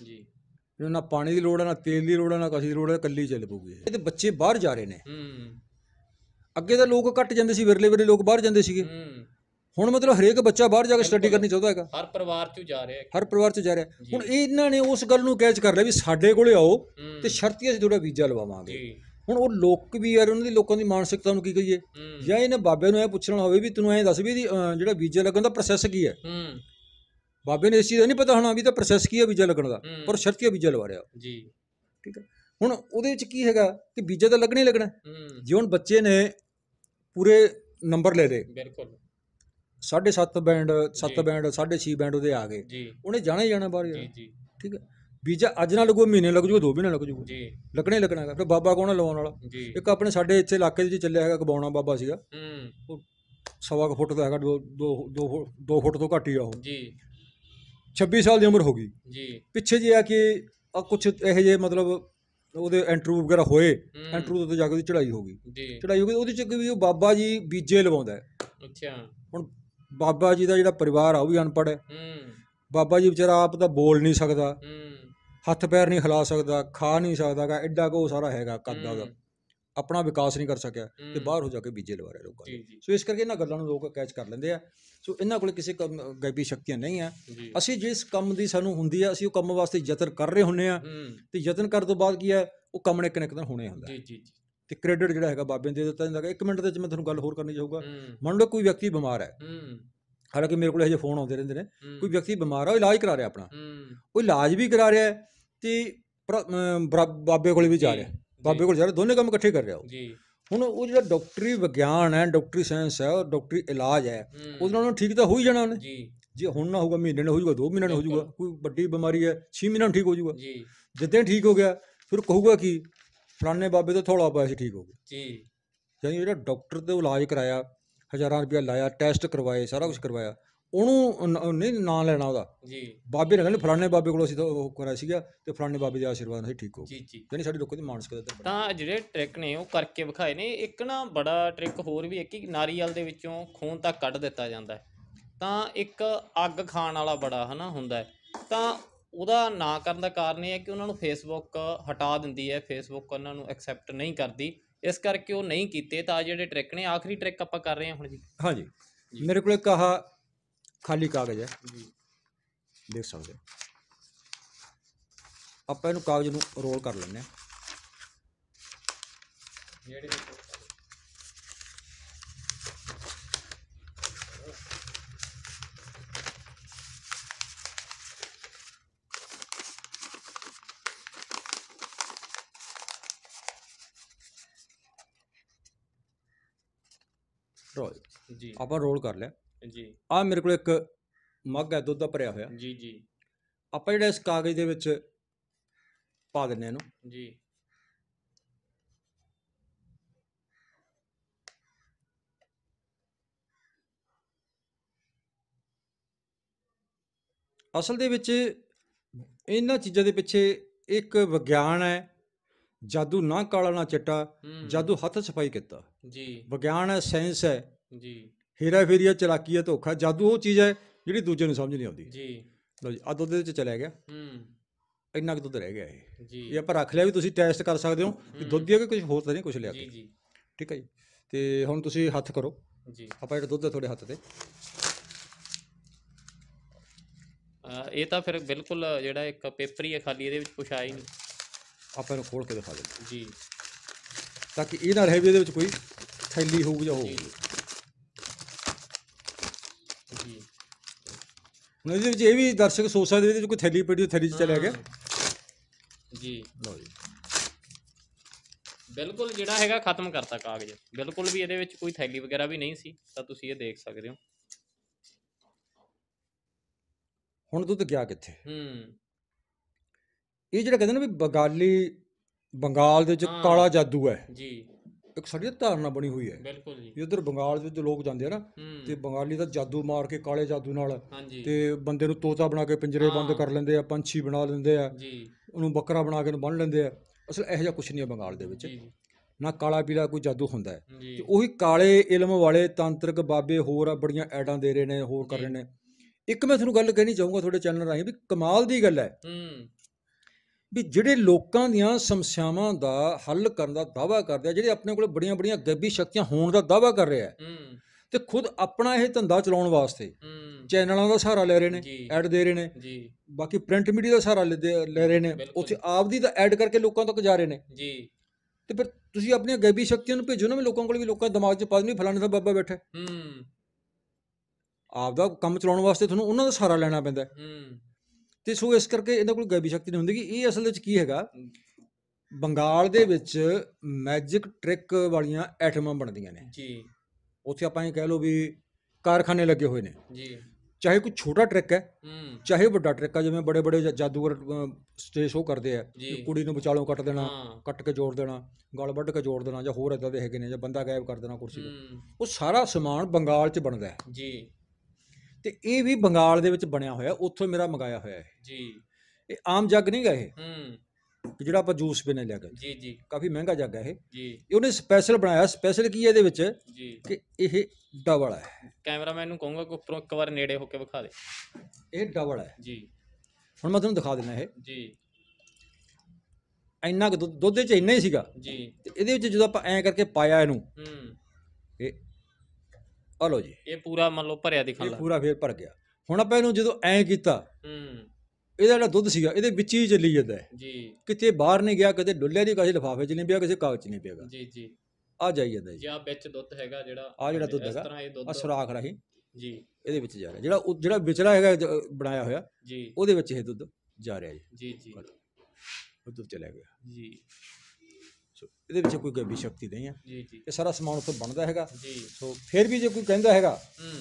ਜੀ ਇਹਨੂੰ ਨਾ ਪਾਣੀ ਦੀ ਲੋੜ ਹੈ ਨਾ ਤੇਲ ਦੀ ਲੋੜ ਹੈ ਨਾ ਕਿਸੇ ਦੀ ਲੋੜ ਹੈ ਕੱਲੀ ਚੱਲ ਪੂਗੀ ਇਹ ਤੇ ਬੱਚੇ ਬਾਹਰ ਜਾ ਰਹੇ ਨੇ ਹੂੰ ਅੱਗੇ ਤਾਂ ਲੋਕ ਘੱਟ ਜਾਂਦੇ ਸੀ ਵਿਰਲੇ ਵਿਰਲੇ ਲੋਕ ਬਾਹਰ ਜਾਂਦੇ ਸੀਗੇ ਹੂੰ ਹੁਣ ਮਤਲਬ ਹਰੇਕ ਬੱਚਾ ਬਾਹਰ ਜਾ ਕੇ ਸਟੱਡੀ ਕਰਨੀ ਚਾਹੁੰਦਾ ਹੈਗਾ ਹਰ ਪਰਿਵਾਰ ਚੋਂ ਜਾ ਰਿਹਾ ਹੈ। ਹਰ ਪਰਿਵਾਰ 'ਚ ਜਾ ਰਿਹਾ ਹੁਣ ਇਹਨਾਂ ਨੇ ਉਸ ਗੱਲ ਨੂੰ ਕੈਚ ਕਰ ਲਿਆ ਵੀ ਸਾਡੇ ਕੋਲੇ ਆਓ ਤੇ ਸ਼ਰਤੀਆਂ ਅਸੀਂ ਤੁਹਾਡਾ ਵੀਜ਼ਾ ਲਵਾਵਾਂਗੇ ਹੁਣ ਉਹ ਲੋਕ ਵੀ ਯਾਰ ਉਹਨਾਂ ਦੀ ਲੋਕਾਂ ਦੀ ਮਾਨਸਿਕਤਾ ਨੂੰ ਕੀ ਕਹੀਏ ਜਾਂ ਇਹਨੇ ਬਾਬੇ ਨੂੰ ਇਹ ਪੁੱਛਣਾ ਹੋਵੇ ਵੀ ਤੈਨੂੰ ਐਂ ਦੱਸ ਵੀ ਜਿਹੜਾ ਵੀਜ਼ਾ ਲੱਗਣ ਦਾ ਪ੍ਰੋਸੈਸ ਕੀ ਹੈ ਬਾਬੇ ਨੇ ਇਸ ਚੀਜ਼ ਦਾ ਨਹੀਂ ਪਤਾ ਹੋਣਾ ਵੀ ਤਾਂ ਪ੍ਰੋਸੈਸ ਕੀ ਹੈ ਵੀਜ਼ਾ ਲੱਗਣ ਦਾ ਪਰ ਸ਼ਰਤੀਆ ਵੀਜ਼ਾ ਲਵਾ ਰਿਹਾ ਜੀ ਠੀਕ ਹੈ ਹੁਣ ਉਹਦੇ ਵਿੱਚ ਕੀ ਹੈਗਾ ਕਿ ਵੀਜ਼ਾ ਤਾਂ ਲੱਗਣਾ ਹੀ ਲੱਗਣਾ ਜੇ ਹੁਣ ਬੱਚੇ ਨੇ ਪੂਰੇ ਨੰਬਰ ਲੈ ਲਏ ਬਿਲਕੁਲ ਸਾਢੇ 7 ਬੈਂਡ 7 ਬੈਂਡ ਸਾਢੇ 6 ਬੈਂਡ ਉਹਦੇ ਆ ਗਏ ਜੀ ਉਹਨੇ ਜਾਣਾ ਹੀ ਜਾਣਾ ਬਾਹਰ ਜੀ ਜੀ ਠੀਕ ਹੈ ਵੀਜ਼ਾ ਅੱਜ ਨਾਲ ਲੱਗੂ ਮਹੀਨੇ ਲੱਗ ਜੂਗਾ ਦੋ ਮਹੀਨੇ ਲੱਗ ਜੂਗਾ ਜੀ ਲੱਗਣੇ ਲੱਗਣਾ ਫਿਰ ਬਾਬਾ ਕੋਣ ਲਵਾਉਣ ਵਾਲਾ ਇੱਕ ਆਪਣੇ ਸਾਡੇ ਇੱਥੇ ਇਲਾਕੇ ਦੇ ਵਿੱਚ ਚੱਲਿਆ ਹੈਗਾ ਕਬਾਉਣਾ ਬਾਬਾ ਸੀਗਾ ਹੂੰ ਸਵਾ ਕੁ ਫੁੱਟ ਦਾ ਹੈਗਾ 2 2 2 ਫੁੱਟ ਤੋਂ ਘੱਟ ਹੀ ਆ ਉਹ ਜੀ 26 ਸਾਲ ਦੀ ਉਮਰ ਹੋ ਗਈ ਜੀ ਪਿੱਛੇ ਜੇ ਆ ਕਿ ਕੁਝ ਇਹੋ ਜਿਹੇ ਮਤਲਬ ਉਹਦੇ ਇੰਟਰਵਿਊ ਵਗੈਰਾ ਹੋਏ ਇੰਟਰਵਿਊ ਤੋਂ ਜਾ ਕੇ ਉਹਦੀ ਚੜਾਈ ਹੋ ਗਈ ਜੀ ਚੜਾਈ ਹੋ ਗਈ ਉਹਦੇ ਚ ਕਿ ਵੀ ਉਹ ਬਾਬਾ ਜੀ ਬੀਜੇ ਲਵਾਉਂਦਾ ਅੱਛਾ ਹੁਣ ਬਾਬਾ ਜੀ ਦਾ ਜਿਹੜਾ ਪਰਿਵਾਰ ਆ ਉਹ ਵੀ ਅਨਪੜ ਹੈ ਹੂੰ ਬਾਬਾ ਜੀ ਵਿਚਾਰਾ ਆਪ ਤਾਂ ਬੋਲ ਨਹੀਂ ਸਕਦਾ ਹੂੰ ਹੱਥ ਪੈਰ ਨਹੀਂ ਹਿਲਾ ਸਕਦਾ ਖਾ ਨਹੀਂ ਸਕਦਾਗਾ ਐਡਾ ਕੋ ਸਾਰਾ ਹੈਗਾ ਕੱਦਾ ਦਾ ਆਪਣਾ ਵਿਕਾਸ ਨਹੀਂ ਕਰ ਸਕਿਆ ਤੇ ਬਾਹਰ ਹੋ ਜਾ ਕੇ ਬੀਜੇ ਲਵਾਰੇ ਲੋਕਾਂ ਦੇ ਨੇ ਸੋ ਇਸ ਕਰਕੇ ਇਹਨਾਂ ਗੱਲਾਂ ਨੂੰ ਲੋਕ ਕੈਚ ਕਰ ਲੈਂਦੇ ਆ ਸੋ ਇਹਨਾਂ ਕੋਲ ਕਿਸੇ ਗੈਬੀ ਸ਼ਕਤੀਆਂ ਨਹੀਂ ਆ ਅਸੀਂ ਜਿਸ ਕੰਮ ਦੀ ਸਾਨੂੰ ਹੁੰਦੀ ਆ ਅਸੀਂ ਉਹ ਕੰਮ ਵਾਸਤੇ ਯਤਨ ਕਰ ਰਹੇ ਹੁੰਨੇ ਆ ਤੇ ਯਤਨ ਕਰਨ ਤੋਂ ਬਾਅਦ ਕੀ ਆ ਉਹ ਕੰਮ ਨੇ ਇੱਕ ਨਾ ਇੱਕ ਦਿਨ ਹੋਣੇ ਹੁੰਦਾ ਜੀ ਜੀ ਜੀ ਤੇ ਕ੍ਰੈਡਿਟ ਜਿਹੜਾ ਹੈਗਾ ਬਾਬੇ ਨੂੰ ਦੇ ਦਿੱਤਾ ਜਾਂਦਾ ਹੈ ਇੱਕ ਮਿੰਟ ਦੇ ਵਿੱਚ ਮੈਂ ਤੁਹਾਨੂੰ ਗੱਲ ਹੋਰ ਕਰਨੀ ਚਾਹੂਗਾ ਮੰਨ ਲਓ ਕੋਈ ਵਿਅਕਤੀ ਬਿਮਾਰ ਹੈ ਹਾਲਾਂਕਿ ਮੇਰੇ ਕੋਲ ਇਹ ਫੋਨ ਆਉਂਦੇ ਰਹਿੰਦੇ ਨੇ ਕੋਈ ਵਿਅਕਤੀ ਬਿਮਾਰ ਹੈ ਉਹ ਇਲਾਜ ਕਰਾ ਰਿਹਾ ਆਪਣਾ ਉਹ ਇਲਾਜ ਵੀ ਕਰਾ ਰਿਹਾ ਤੇ ਬਾਬੇ ਕੋਲ ਵੀ ਜਾ ਰਿਹਾ ਬਾਬੇ ਕੋਲ ਜਾ ਰਿਹਾ ਦੋਨੇ ਕੰਮ ਇਕੱਠੇ ਕਰ ਰਿਹਾ ਉਹ ਜੀ ਹੁਣ ਉਹ ਜਿਹੜਾ ਡਾਕਟਰੀ ਵਿਗਿਆਨ ਹੈ ਡਾਕਟਰੀ ਸਾਇੰਸ ਹੈ ਉਹ ਡਾਕਟਰੀ ਇਲਾਜ ਹੈ ਉਹਨਾਂ ਨਾਲ ਠੀਕ ਤਾਂ ਹੋ ਹੀ ਜਾਣਾ ਉਹਨੇ ਜੀ ਜੇ ਹੁਣ ਨਾ ਹੋਊਗਾ ਮਹੀਨੇ ਨਾ ਹੋਊਗਾ 2 ਮਹੀਨੇ ਨਾ ਹੋਊਗਾ ਕੋਈ ਵੱਡੀ ਬਿਮਾਰੀ ਹੈ 6 ਮਹੀਨੇ ਨਾਲ ਠੀਕ ਹੋ ਜਾਊਗਾ ਜੀ ਜਿੱਦਾਂ ਠੀਕ ਹੋ ਗਿਆ ਫਿਰ ਕਹੂਗਾ ਕਿ ਫਲਾਣੇ ਬਾਬੇ ਤੋਂ ਥੋੜਾ ਪਾਇਆ ਸੀ ਠੀਕ ਹੋ ਗਏ ਜੀ ਜਾਨੀ ਜਿਹੜਾ ਡਾਕਟਰ ਤੇ ਇਲਾਜ ਕਰਾਇਆ ਹਜ਼ਾਰਾਂ ਰੁਪਏ ਲਾਇਆ ਟੈਸਟ ਕਰਵਾਏ ਸਾਰਾ ਕੁਝ ਕਰਵਾਇਆ ਉਹਨੂੰ ਨਹੀਂ ਨਾਂ ਲੈਣਾ ਉਹਦਾ ਜੀ ਬਾਬੇ ਨੇ ਕਹਿੰਦੇ ਫਲਾਣੇ ਬਾਬੇ ਕੋਲ ਅਸੀਂ ਤਾਂ ਉਹ ਕਰਾਇਆ ਸੀਗਾ ਤੇ ਫਲਾਣੇ ਬਾਬੇ ਦੇ ਆਸ਼ੀਰਵਾਦ ਨਾਲ ਠੀਕ ਹੋ ਗਏ ਜੀ ਜੀ ਯਾਨੀ ਸਾਡੇ ਲੋਕਾਂ ਦੀ ਮਾਨਸਿਕਤਾ ਤੇ ਤਾਂ ਜਿਹੜੇ ਟ੍ਰਿਕ ਨੇ ਉਹ ਕਰਕੇ ਵਿਖਾਏ ਨੇ ਇੱਕ ਨਾ ਬੜਾ ਟ੍ਰਿਕ ਹੋਰ ਵੀ ਇੱਕ ਨਾਰੀਅਲ ਦੇ ਵਿੱਚੋਂ ਖੂਨ ਤਾਂ ਕੱਢ ਦਿੱਤਾ ਜਾਂਦਾ ਹੈ ਤਾਂ ਇੱਕ ਅੱਗ ਖਾਣ ਵਾਲਾ ਬੜਾ ਹਨਾ ਹੁੰਦਾ ਤਾਂ ਉਹਦਾ ਨਾ ਕਰਨ ਦਾ ਕਾਰਨ ਇਹ ਹੈ ਕਿ ਉਹਨਾਂ ਨੂੰ ਫੇਸਬੁੱਕ ਹਟਾ ਦਿੰਦੀ ਹੈ ਫੇਸਬੁੱਕ ਉਹਨਾਂ ਨੂੰ ਐਕਸੈਪਟ ਨਹੀਂ ਕਰਦੀ ਇਸ ਕਰਕੇ ਉਹ ਨਹੀਂ ਕੀਤੇ ਤਾਂ ਜਿਹੜੇ ਟ੍ਰਿਕ ਨੇ ਆਖਰੀ ਟ੍ਰਿਕ ਆਪਾਂ ਕਰ ਰਹੇ ਹਾਂ ਹੁਣ ਜੀ ਹਾਂਜੀ ਮੇਰੇ ਕੋਲ ਇੱਕ ਆਹ ਖਾਲੀ ਕਾਗਜ਼ ਹੈ ਦੇਖ ਸਕਦੇ ਆਪਾਂ ਇਹਨੂੰ ਕਾਗਜ਼ ਨੂੰ ਰੋਲ ਕਰ ਲੈਂਦੇ ਹਾਂ ਜਿਹੜੇ ਐਕਸਟਰਾ ਜੀ ਆਪਾਂ ਰੋਲ ਕਰ ਲਿਆ ਜੀ ਆ ਮੇਰੇ ਕੋਲ ਇੱਕ ਮੱਗ ਹੈ ਦੁੱਧ ਦਾ ਭਰਿਆ ਹੋਇਆ ਜੀ ਜੀ ਆਪਾਂ ਜਿਹੜਾ ਇਸ ਕਾਗਜ਼ ਦੇ ਵਿੱਚ ਪਾ ਦਿੰਨੇ ਇਹਨੂੰ ਜੀ ਅਸਲ ਦੇ ਵਿੱਚ ਇਹਨਾਂ ਚੀਜ਼ਾਂ ਦੇ ਪਿੱਛੇ ਇੱਕ ਵਿਗਿਆਨ ਹੈ ਜਾਦੂ ਨਾ ਕਾਲਾ ਨਾ ਚਿੱਟਾ ਜਾਦੂ ਹੱਥ ਸਫਾਈ ਕੀਤਾ ਜੀ ਵਿਗਿਆਨ ਹੈ ਸਾਇੰਸ ਹੈ ਜੀ ਹੀਰਾ ਫੇਰੀਆ ਚਲਾਕੀ ਹੈ ਧੋਖਾ ਜਾਦੂ ਉਹ ਚੀਜ਼ ਹੈ ਜਿਹੜੀ ਦੂਜੇ ਨੂੰ ਸਮਝ ਨਹੀਂ ਆਉਂਦੀ ਜੀ ਲਓ ਜੀ ਆ ਦੁੱਧ ਦੇ ਵਿੱਚ ਚਲਾ ਗਿਆ ਹੂੰ ਇੰਨਾ ਕਿ ਦੁੱਧ ਰਹਿ ਗਿਆ ਇਹ ਜੀ ਇਹ ਆਪਾਂ ਰੱਖ ਲਿਆ ਵੀ ਤੁਸੀਂ ਟੈਸਟ ਕਰ ਸਕਦੇ ਹੋ ਕਿ ਦੁੱਧ ਹੈ ਕਿ ਕੁਝ ਹੋਰ ਤਾਂ ਨਹੀਂ ਕੁਝ ਲਿਆ ਜੀ ਜੀ ਠੀਕ ਹੈ ਜੀ ਤੇ ਹੁਣ ਤੁਸੀਂ ਹੱਥ ਕਰੋ ਜੀ ਆਪਾਂ ਜਿਹੜਾ ਦੁੱਧ ਹੈ ਤੁਹਾਡੇ ਹੱਥ ਤੇ ਇਹ ਤਾਂ ਫਿਰ ਬਿਲਕੁਲ ਜਿਹੜਾ ਇੱਕ ਪੇਪਰ ਹੀ ਹੈ ਖਾਲੀ ਇਹਦੇ ਵਿੱਚ ਕੁਝ ਆਇਆ ਹੀ ਨਹੀਂ ਆਪਾਂ ਇਹਨੂੰ ਖੋਲ ਕੇ ਦਿਖਾ ਦਿੰਦੇ ਜੀ ਤਾਂ ਕਿ ਇਹ ਨਾ ਰਹੇ ਵੀ ਇਹਦੇ ਵਿੱਚ ਕੋਈ ਥੈਲੀ ਹੋਊ ਜਾਂ ਹੋਊ ਜੀ ਹੁਣ ਇਹਦੇ ਵਿੱਚ ਇਹ ਵੀ ਦਰਸ਼ਕ ਸੋਚ ਸਕਦੇ ਇਹਦੇ ਵਿੱਚ ਕੋਈ ਥੈਲੀ ਪੇਟੀ ਥੈਲੀ 'ਚ ਚਲਿਆ ਗਿਆ ਜੀ ਲੋ ਜੀ ਬਿਲਕੁਲ ਜਿਹੜਾ ਹੈਗਾ ਖਤਮ ਕਰਤਾ ਕਾਗਜ਼ ਬਿਲਕੁਲ ਵੀ ਇਹਦੇ ਵਿੱਚ ਕੋਈ ਥੈਲੀ ਵਗੈਰਾ ਵੀ ਨਹੀਂ ਸੀ ਤਾਂ ਤੁਸੀਂ ਇਹ ਦੇਖ ਸਕਦੇ ਹੋ ਹੁਣ ਦੁੱਧ ਗਿਆ ਕਿੱਥੇ ਹੂੰ ਇਹ ਜਿਹੜਾ ਕਹਿੰਦੇ ਨੇ ਵੀ ਬੰਗਾਲੀ ਬੰਗਾਲ ਦੇ ਵਿੱਚ ਕਾਲਾ ਜਾਦੂ ਹੈ ਜੀ ਇੱਕ ਸਾਡੀ ਧਾਰਨਾ ਬਣੀ ਹੋਈ ਹੈ ਬਿਲਕੁਲ ਜੀ ਵੀ ਉਧਰ ਬੰਗਾਲ ਦੇ ਵਿੱਚ ਲੋਕ ਜਾਂਦੇ ਆ ਨਾ ਤੇ ਬੰਗਾਲੀ ਦਾ ਜਾਦੂ ਮਾਰ ਕੇ ਕਾਲੇ ਜਾਦੂ ਨਾਲ ਹਾਂਜੀ ਤੇ ਬੰਦੇ ਨੂੰ ਤੋਤਾ ਬਣਾ ਕੇ ਪਿੰਜਰੇ ਬੰਦ ਕਰ ਲੈਂਦੇ ਆ ਪੰਛੀ ਬਣਾ ਲੈਂਦੇ ਆ ਜੀ ਉਹਨੂੰ ਬੱਕਰਾ ਬਣਾ ਕੇ ਉਹਨੂੰ ਬੰਨ ਲੈਂਦੇ ਆ ਅਸਲ ਇਹੋ ਜਿਹਾ ਕੁਝ ਨਹੀਂ ਹੈ ਬੰਗਾਲ ਦੇ ਵਿੱਚ ਜੀ ਨਾ ਕਾਲਾ ਪੀਲਾ ਕੋਈ ਜਾਦੂ ਹੁੰਦਾ ਹੈ ਤੇ ਉਹੀ ਕਾਲੇ ਇਲਮ ਵਾਲੇ ਤੰਤਰਕ ਬਾਬੇ ਹੋਰ ਆ ਬੜੀਆਂ ਐਡਾਂ ਦੇ ਰਹੇ ਨੇ ਹੋਰ ਕਰ ਰਹੇ ਨੇ ਇੱਕ ਮੈਂ ਤੁਹਾਨੂੰ ਗੱਲ ਕਹਿਣੀ ਚਾਹੂੰਗਾ ਤੁਹਾਡੇ ਚੈਨਲ ਰਾਹੀਂ ਵੀ ਕਮਾਲ ਦੀ ਗੱਲ ਹੈ ਹੂੰ ਵੀ ਜਿਹੜੇ ਲੋਕਾਂ ਦੀਆਂ ਸਮੱਸਿਆਵਾਂ ਦਾ ਹੱਲ ਕਰਨ ਦਾ ਦਾਵਾ ਕਰਦੇ ਆ ਜਿਹੜੇ ਆਪਣੇ ਕੋਲ ਬੜੀਆਂ ਬੜੀਆਂ ਗੱਬੀ ਸ਼ਕਤੀਆਂ ਹੋਣ ਦਾ ਦਾਵਾ ਕਰ ਰਿਹਾ ਹੈ ਤੇ ਖੁਦ ਆਪਣਾ ਇਹ ਧੰਦਾ ਚਲਾਉਣ ਵਾਸਤੇ ਚੈਨਲਾਂ ਦਾ ਸਹਾਰਾ ਲੈ ਰਹੇ ਨੇ ਐਡ ਦੇ ਰਹੇ ਨੇ ਜੀ ਬਾਕੀ ਪ੍ਰਿੰਟ ਮੀਡੀਆ ਦਾ ਸਹਾਰਾ ਲੈ ਰਹੇ ਨੇ ਉੱਥੇ ਆਪ ਦੀ ਤਾਂ ਐਡ ਕਰਕੇ ਲੋਕਾਂ ਤੱਕ ਜਾ ਰਹੇ ਨੇ ਜੀ ਤੇ ਫਿਰ ਤੁਸੀਂ ਆਪਣੀਆਂ ਗੈਬੀ ਸ਼ਕਤੀਆਂ ਨੂੰ ਭੇਜੋ ਨਾ ਮੈਂ ਲੋਕਾਂ ਕੋਲ ਵੀ ਲੋਕਾਂ ਦੇ ਦਿਮਾਗ 'ਚ ਪਾ ਦੂੰ ਫਲਾਣੇ ਦਾ ਬਾਬਾ ਬੈਠਾ ਹੂੰ ਆਪ ਦਾ ਕੰਮ ਚਲਾਉਣ ਵਾਸਤੇ ਤੁਹਾਨੂੰ ਉਹਨਾਂ ਦਾ ਸਹਾਰਾ ਲੈਣਾ ਪੈਂਦਾ ਹੂੰ ਤੇ ਸੋ ਇਸ ਕਰਕੇ ਇਹਨਾਂ ਕੋਲ ਗੈਬੀ ਸ਼ਕਤੀ ਨਹੀਂ ਹੁੰਦੀ ਕਿ ਇਹ ਅਸਲ ਵਿੱਚ ਕੀ ਹੈਗਾ ਬੰਗਾਲ ਦੇ ਵਿੱਚ ਮੈਜਿਕ ਟ੍ਰਿਕ ਵਾਲੀਆਂ ਐਟਮਾਂ ਬਣਦੀਆਂ ਨੇ ਜੀ ਉੱਥੇ ਆਪਾਂ ਇਹ ਕਹਿ ਲਓ ਵੀ ਕਾਰਖਾਨੇ ਲੱਗੇ ਹੋਏ ਨੇ ਜੀ ਚਾਹੇ ਕੋਈ ਛੋਟਾ ਟ੍ਰਿਕ ਹੈ ਹੂੰ ਚਾਹੇ ਵੱਡਾ ਟ੍ਰਿਕ ਹੈ ਜਿਵੇਂ ਬੜੇ ਬੜੇ ਜਾਦੂਗਰ ਸਟੇਜ ਸ਼ੋਅ ਕਰਦੇ ਆ ਕੁੜੀ ਨੂੰ ਵਿਚਾਲੋਂ ਕੱਟ ਦੇਣਾ ਕੱਟ ਕੇ ਜੋੜ ਦੇਣਾ ਗਲ ਵੱਢ ਕੇ ਜੋੜ ਦੇਣਾ ਜਾਂ ਹੋਰ ਇਦਾਂ ਦੇ ਹੈਗੇ ਨੇ ਜਾਂ ਬੰਦਾ ਗਾਇਬ ਕਰ ਦੇਣਾ ਕੁਰਸੀ ਤੋਂ ਉਹ ਸਾਰਾ ਸਮਾਨ ਬੰਗਾਲ 'ਚ ਬਣਦਾ ਹੈ ਜੀ ਤੇ ਇਹ ਵੀ ਬੰਗਾਲ ਦੇ ਵਿੱਚ ਬਣਿਆ ਹੋਇਆ ਉੱਥੋਂ ਮੇਰਾ ਮੰਗਾਇਆ ਹੋਇਆ ਹੈ ਜੀ ਇਹ ਆਮ ਜੱਗ ਨਹੀਂ ਗਏ ਇਹ ਹੂੰ ਜਿਹੜਾ ਆਪਾਂ ਜੂਸ ਪੀਣੇ ਲਿਆ ਗਏ ਜੀ ਜੀ ਕਾਫੀ ਮਹਿੰਗਾ ਜੱਗ ਹੈ ਇਹ ਜੀ ਉਹਨੇ ਸਪੈਸ਼ਲ ਬਣਾਇਆ ਸਪੈਸ਼ਲ ਕੀ ਹੈ ਇਹਦੇ ਵਿੱਚ ਜੀ ਕਿ ਇਹ ਡਬਲ ਹੈ ਕੈਮਰਾਮੈਨ ਨੂੰ ਕਹੂੰਗਾ ਕਿ ਉੱਪਰੋਂ ਇੱਕ ਵਾਰ ਨੇੜੇ ਹੋ ਕੇ ਵਿਖਾ ਦੇ ਇਹ ਡਬਲ ਹੈ ਜੀ ਹੁਣ ਮੈਂ ਤੁਹਾਨੂੰ ਦਿਖਾ ਦਿੰਦਾ ਇਹ ਜੀ ਇੰਨਾ ਦੁੱਧ ਦੇ ਚ ਇੰਨਾ ਹੀ ਸੀਗਾ ਜੀ ਤੇ ਇਹਦੇ ਵਿੱਚ ਜਦੋਂ ਆਪਾਂ ਐਂ ਕਰਕੇ ਪਾਇਆ ਇਹਨੂੰ ਹੂੰ ਇਹ ਆ ਲੋ ਜੀ ਇਹ ਪੂਰਾ ਮੰਨ ਲਓ ਭਰਿਆ ਦਿਖਣ ਇਹ ਲੱਗਾ ਪੂਰਾ ਫੇਰ ਭਰ ਗਿਆ ਹੁਣ ਆਪਾਂ ਇਹਨੂੰ ਜਦੋਂ ਐਂ ਕੀਤਾ ਹੂੰ ਇਹਦਾ ਜਿਹੜਾ ਦੁੱਧ ਸੀਗਾ ਇਹਦੇ ਵਿੱਚ ਹੀ ਚੱਲੀ ਜਾਂਦਾ ਹੈ। ਜੀ ਕਿਤੇ ਬਾਹਰ ਨਹੀਂ ਗਿਆ ਕਦੇ ਡੁੱਲੇ ਦੀ ਕਿਸੇ ਲਫਾਫੇ 'ਚ ਨਹੀਂ ਪਿਆ ਕਿਸੇ ਕਾਗਜ਼ 'ਚ ਨਹੀਂ ਪਿਆਗਾ ਜੀ ਜੀ ਆ ਜਾਈ ਜਾਂਦਾ ਜੀ ਜਾਂ ਵਿੱਚ ਦੁੱਧ ਹੈਗਾ ਜਿਹੜਾ ਆ ਜਿਹੜਾ ਦੁੱਧ ਇਸ ਹੈਗਾ, ਤਰ੍ਹਾਂ ਇਹ ਆ ਸੁਰਾਖ ਰਹੀ ਜੀ ਇਹਦੇ ਵਿੱਚ ਜਾ ਰਿਹਾ ਜਿਹੜਾ ਉਹ- ਜਿਹੜਾ ਵਿਚਲਾ ਹੈਗਾ ਬਣਾਇਆ ਹੋਇਆ ਜੀ ਉਹਦੇ ਵਿੱਚ ਇਹ ਦੁੱਧ ਜਾ ਰਿਹਾ ਜੀ ਜੀ ਜੀ ਉਹ ਦੁੱਧ ਚਲੇ ਗਿਆ ਜੀ ਇਹਦੇ ਵਿੱਚ ਕੋਈ ਗੈਬੀ ਸ਼ਕਤੀ ਨਹੀਂ ਹੈ ਜੀ ਜੀ ਇਹ ਸਾਰਾ ਸਮਾਨ ਉੱਥੇ ਬਣਦਾ ਹੈਗਾ ਜੀ ਸੋ ਫਿਰ ਵੀ ਜੇ ਕੋਈ ਕਹਿੰਦਾ ਹੈਗਾ ਹੂੰ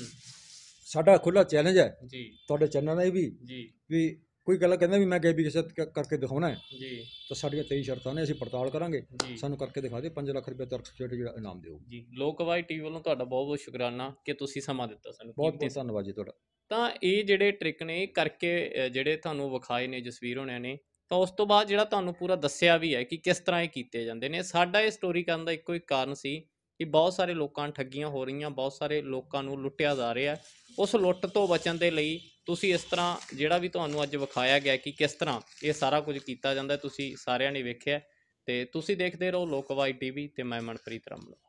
ਸਾਡਾ ਖੁੱਲਾ ਚੈਲੰਜ ਹੈ ਜੀ ਤੁਹਾਡੇ ਚੈਨਲ ਨਾਲ ਵੀ ਜੀ ਵੀ ਕੋਈ ਗੱਲ ਕਹਿੰਦਾ ਵੀ ਮੈਂ ਗੈਬੀ ਕਿਸੇ ਕਰਕੇ ਦਿਖਾਉਣਾ ਹੈ ਜੀ ਤਾਂ ਸਾਡੀਆਂ 23 ਸ਼ਰਤਾਂ ਨੇ ਅਸੀਂ ਪੜਤਾਲ ਕਰਾਂਗੇ ਸਾਨੂੰ ਕਰਕੇ ਦਿਖਾ ਦਿਓ 5 ਲੱਖ ਰੁਪਏ ਤਰਕ ਸਟੇਟ ਜਿਹੜਾ ਇਨਾਮ ਦਿਓ ਜੀ ਲੋਕਵਾਈ ਟੀਵੀ ਵੱਲੋਂ ਤੁਹਾਡਾ ਬਹੁਤ ਬਹੁਤ ਸ਼ੁਕਰਾਨਾ ਕਿ ਤੁਸੀਂ ਸਮਾਂ ਦਿੱਤਾ ਸਾਨੂੰ ਬਹੁਤ ਬਹੁਤ ਧੰਨਵਾਦ ਜੀ ਤੁਹਾਡਾ ਤਾਂ ਇਹ ਜਿਹੜੇ ਟ੍ਰਿਕ ਨੇ ਕਰਕੇ ਜਿਹੜੇ ਤੁਹਾਨੂੰ ਵਿਖਾਏ ਨੇ ਜਸਵੀਰ ਹੋਣਿਆਂ ਨੇ ਤਾਂ ਉਸ ਤੋਂ ਬਾਅਦ ਜਿਹੜਾ ਤੁਹਾਨੂੰ ਪੂਰਾ ਦੱਸਿਆ ਵੀ ਹੈ ਕਿ ਕਿਸ ਤਰ੍ਹਾਂ ਇਹ ਕੀਤੇ ਜਾਂਦੇ ਨੇ ਸਾਡਾ ਇਹ ਸਟੋਰੀ ਕਰਨ ਦਾ ਇੱਕੋ ਇੱਕ ਕਾਰਨ ਸੀ ਕਿ ਬਹੁਤ ਸਾਰੇ ਲੋਕਾਂ ਨੂੰ ਠੱਗੀਆਂ ਹੋ ਰਹੀਆਂ ਬਹੁਤ ਸਾਰੇ ਲੋਕਾਂ ਨੂੰ ਲੁੱਟਿਆ ਜਾ ਰਿਹਾ ਉਸ ਲੁੱਟ ਤੋਂ ਬਚਣ ਦੇ ਲਈ ਤੁਸੀਂ ਇਸ ਤਰ੍ਹਾਂ ਜਿਹੜਾ ਵੀ ਤੁਹਾਨੂੰ ਅੱਜ ਵਿਖਾਇਆ ਗਿਆ ਕਿ ਕਿਸ ਤਰ੍ਹਾਂ ਇਹ ਸਾਰਾ ਕੁਝ ਕੀਤਾ ਜਾਂਦਾ ਤੁਸੀਂ ਸਾਰਿਆਂ ਨੇ ਵੇਖਿਆ ਤੇ ਤੁਸੀਂ ਦੇਖਦੇ ਰਹੋ ਲੋਕਵਾਈ ਟੀਵੀ ਤੇ ਮੈਂ ਮਨਪ੍ਰੀਤ ਰਾਮਲੋ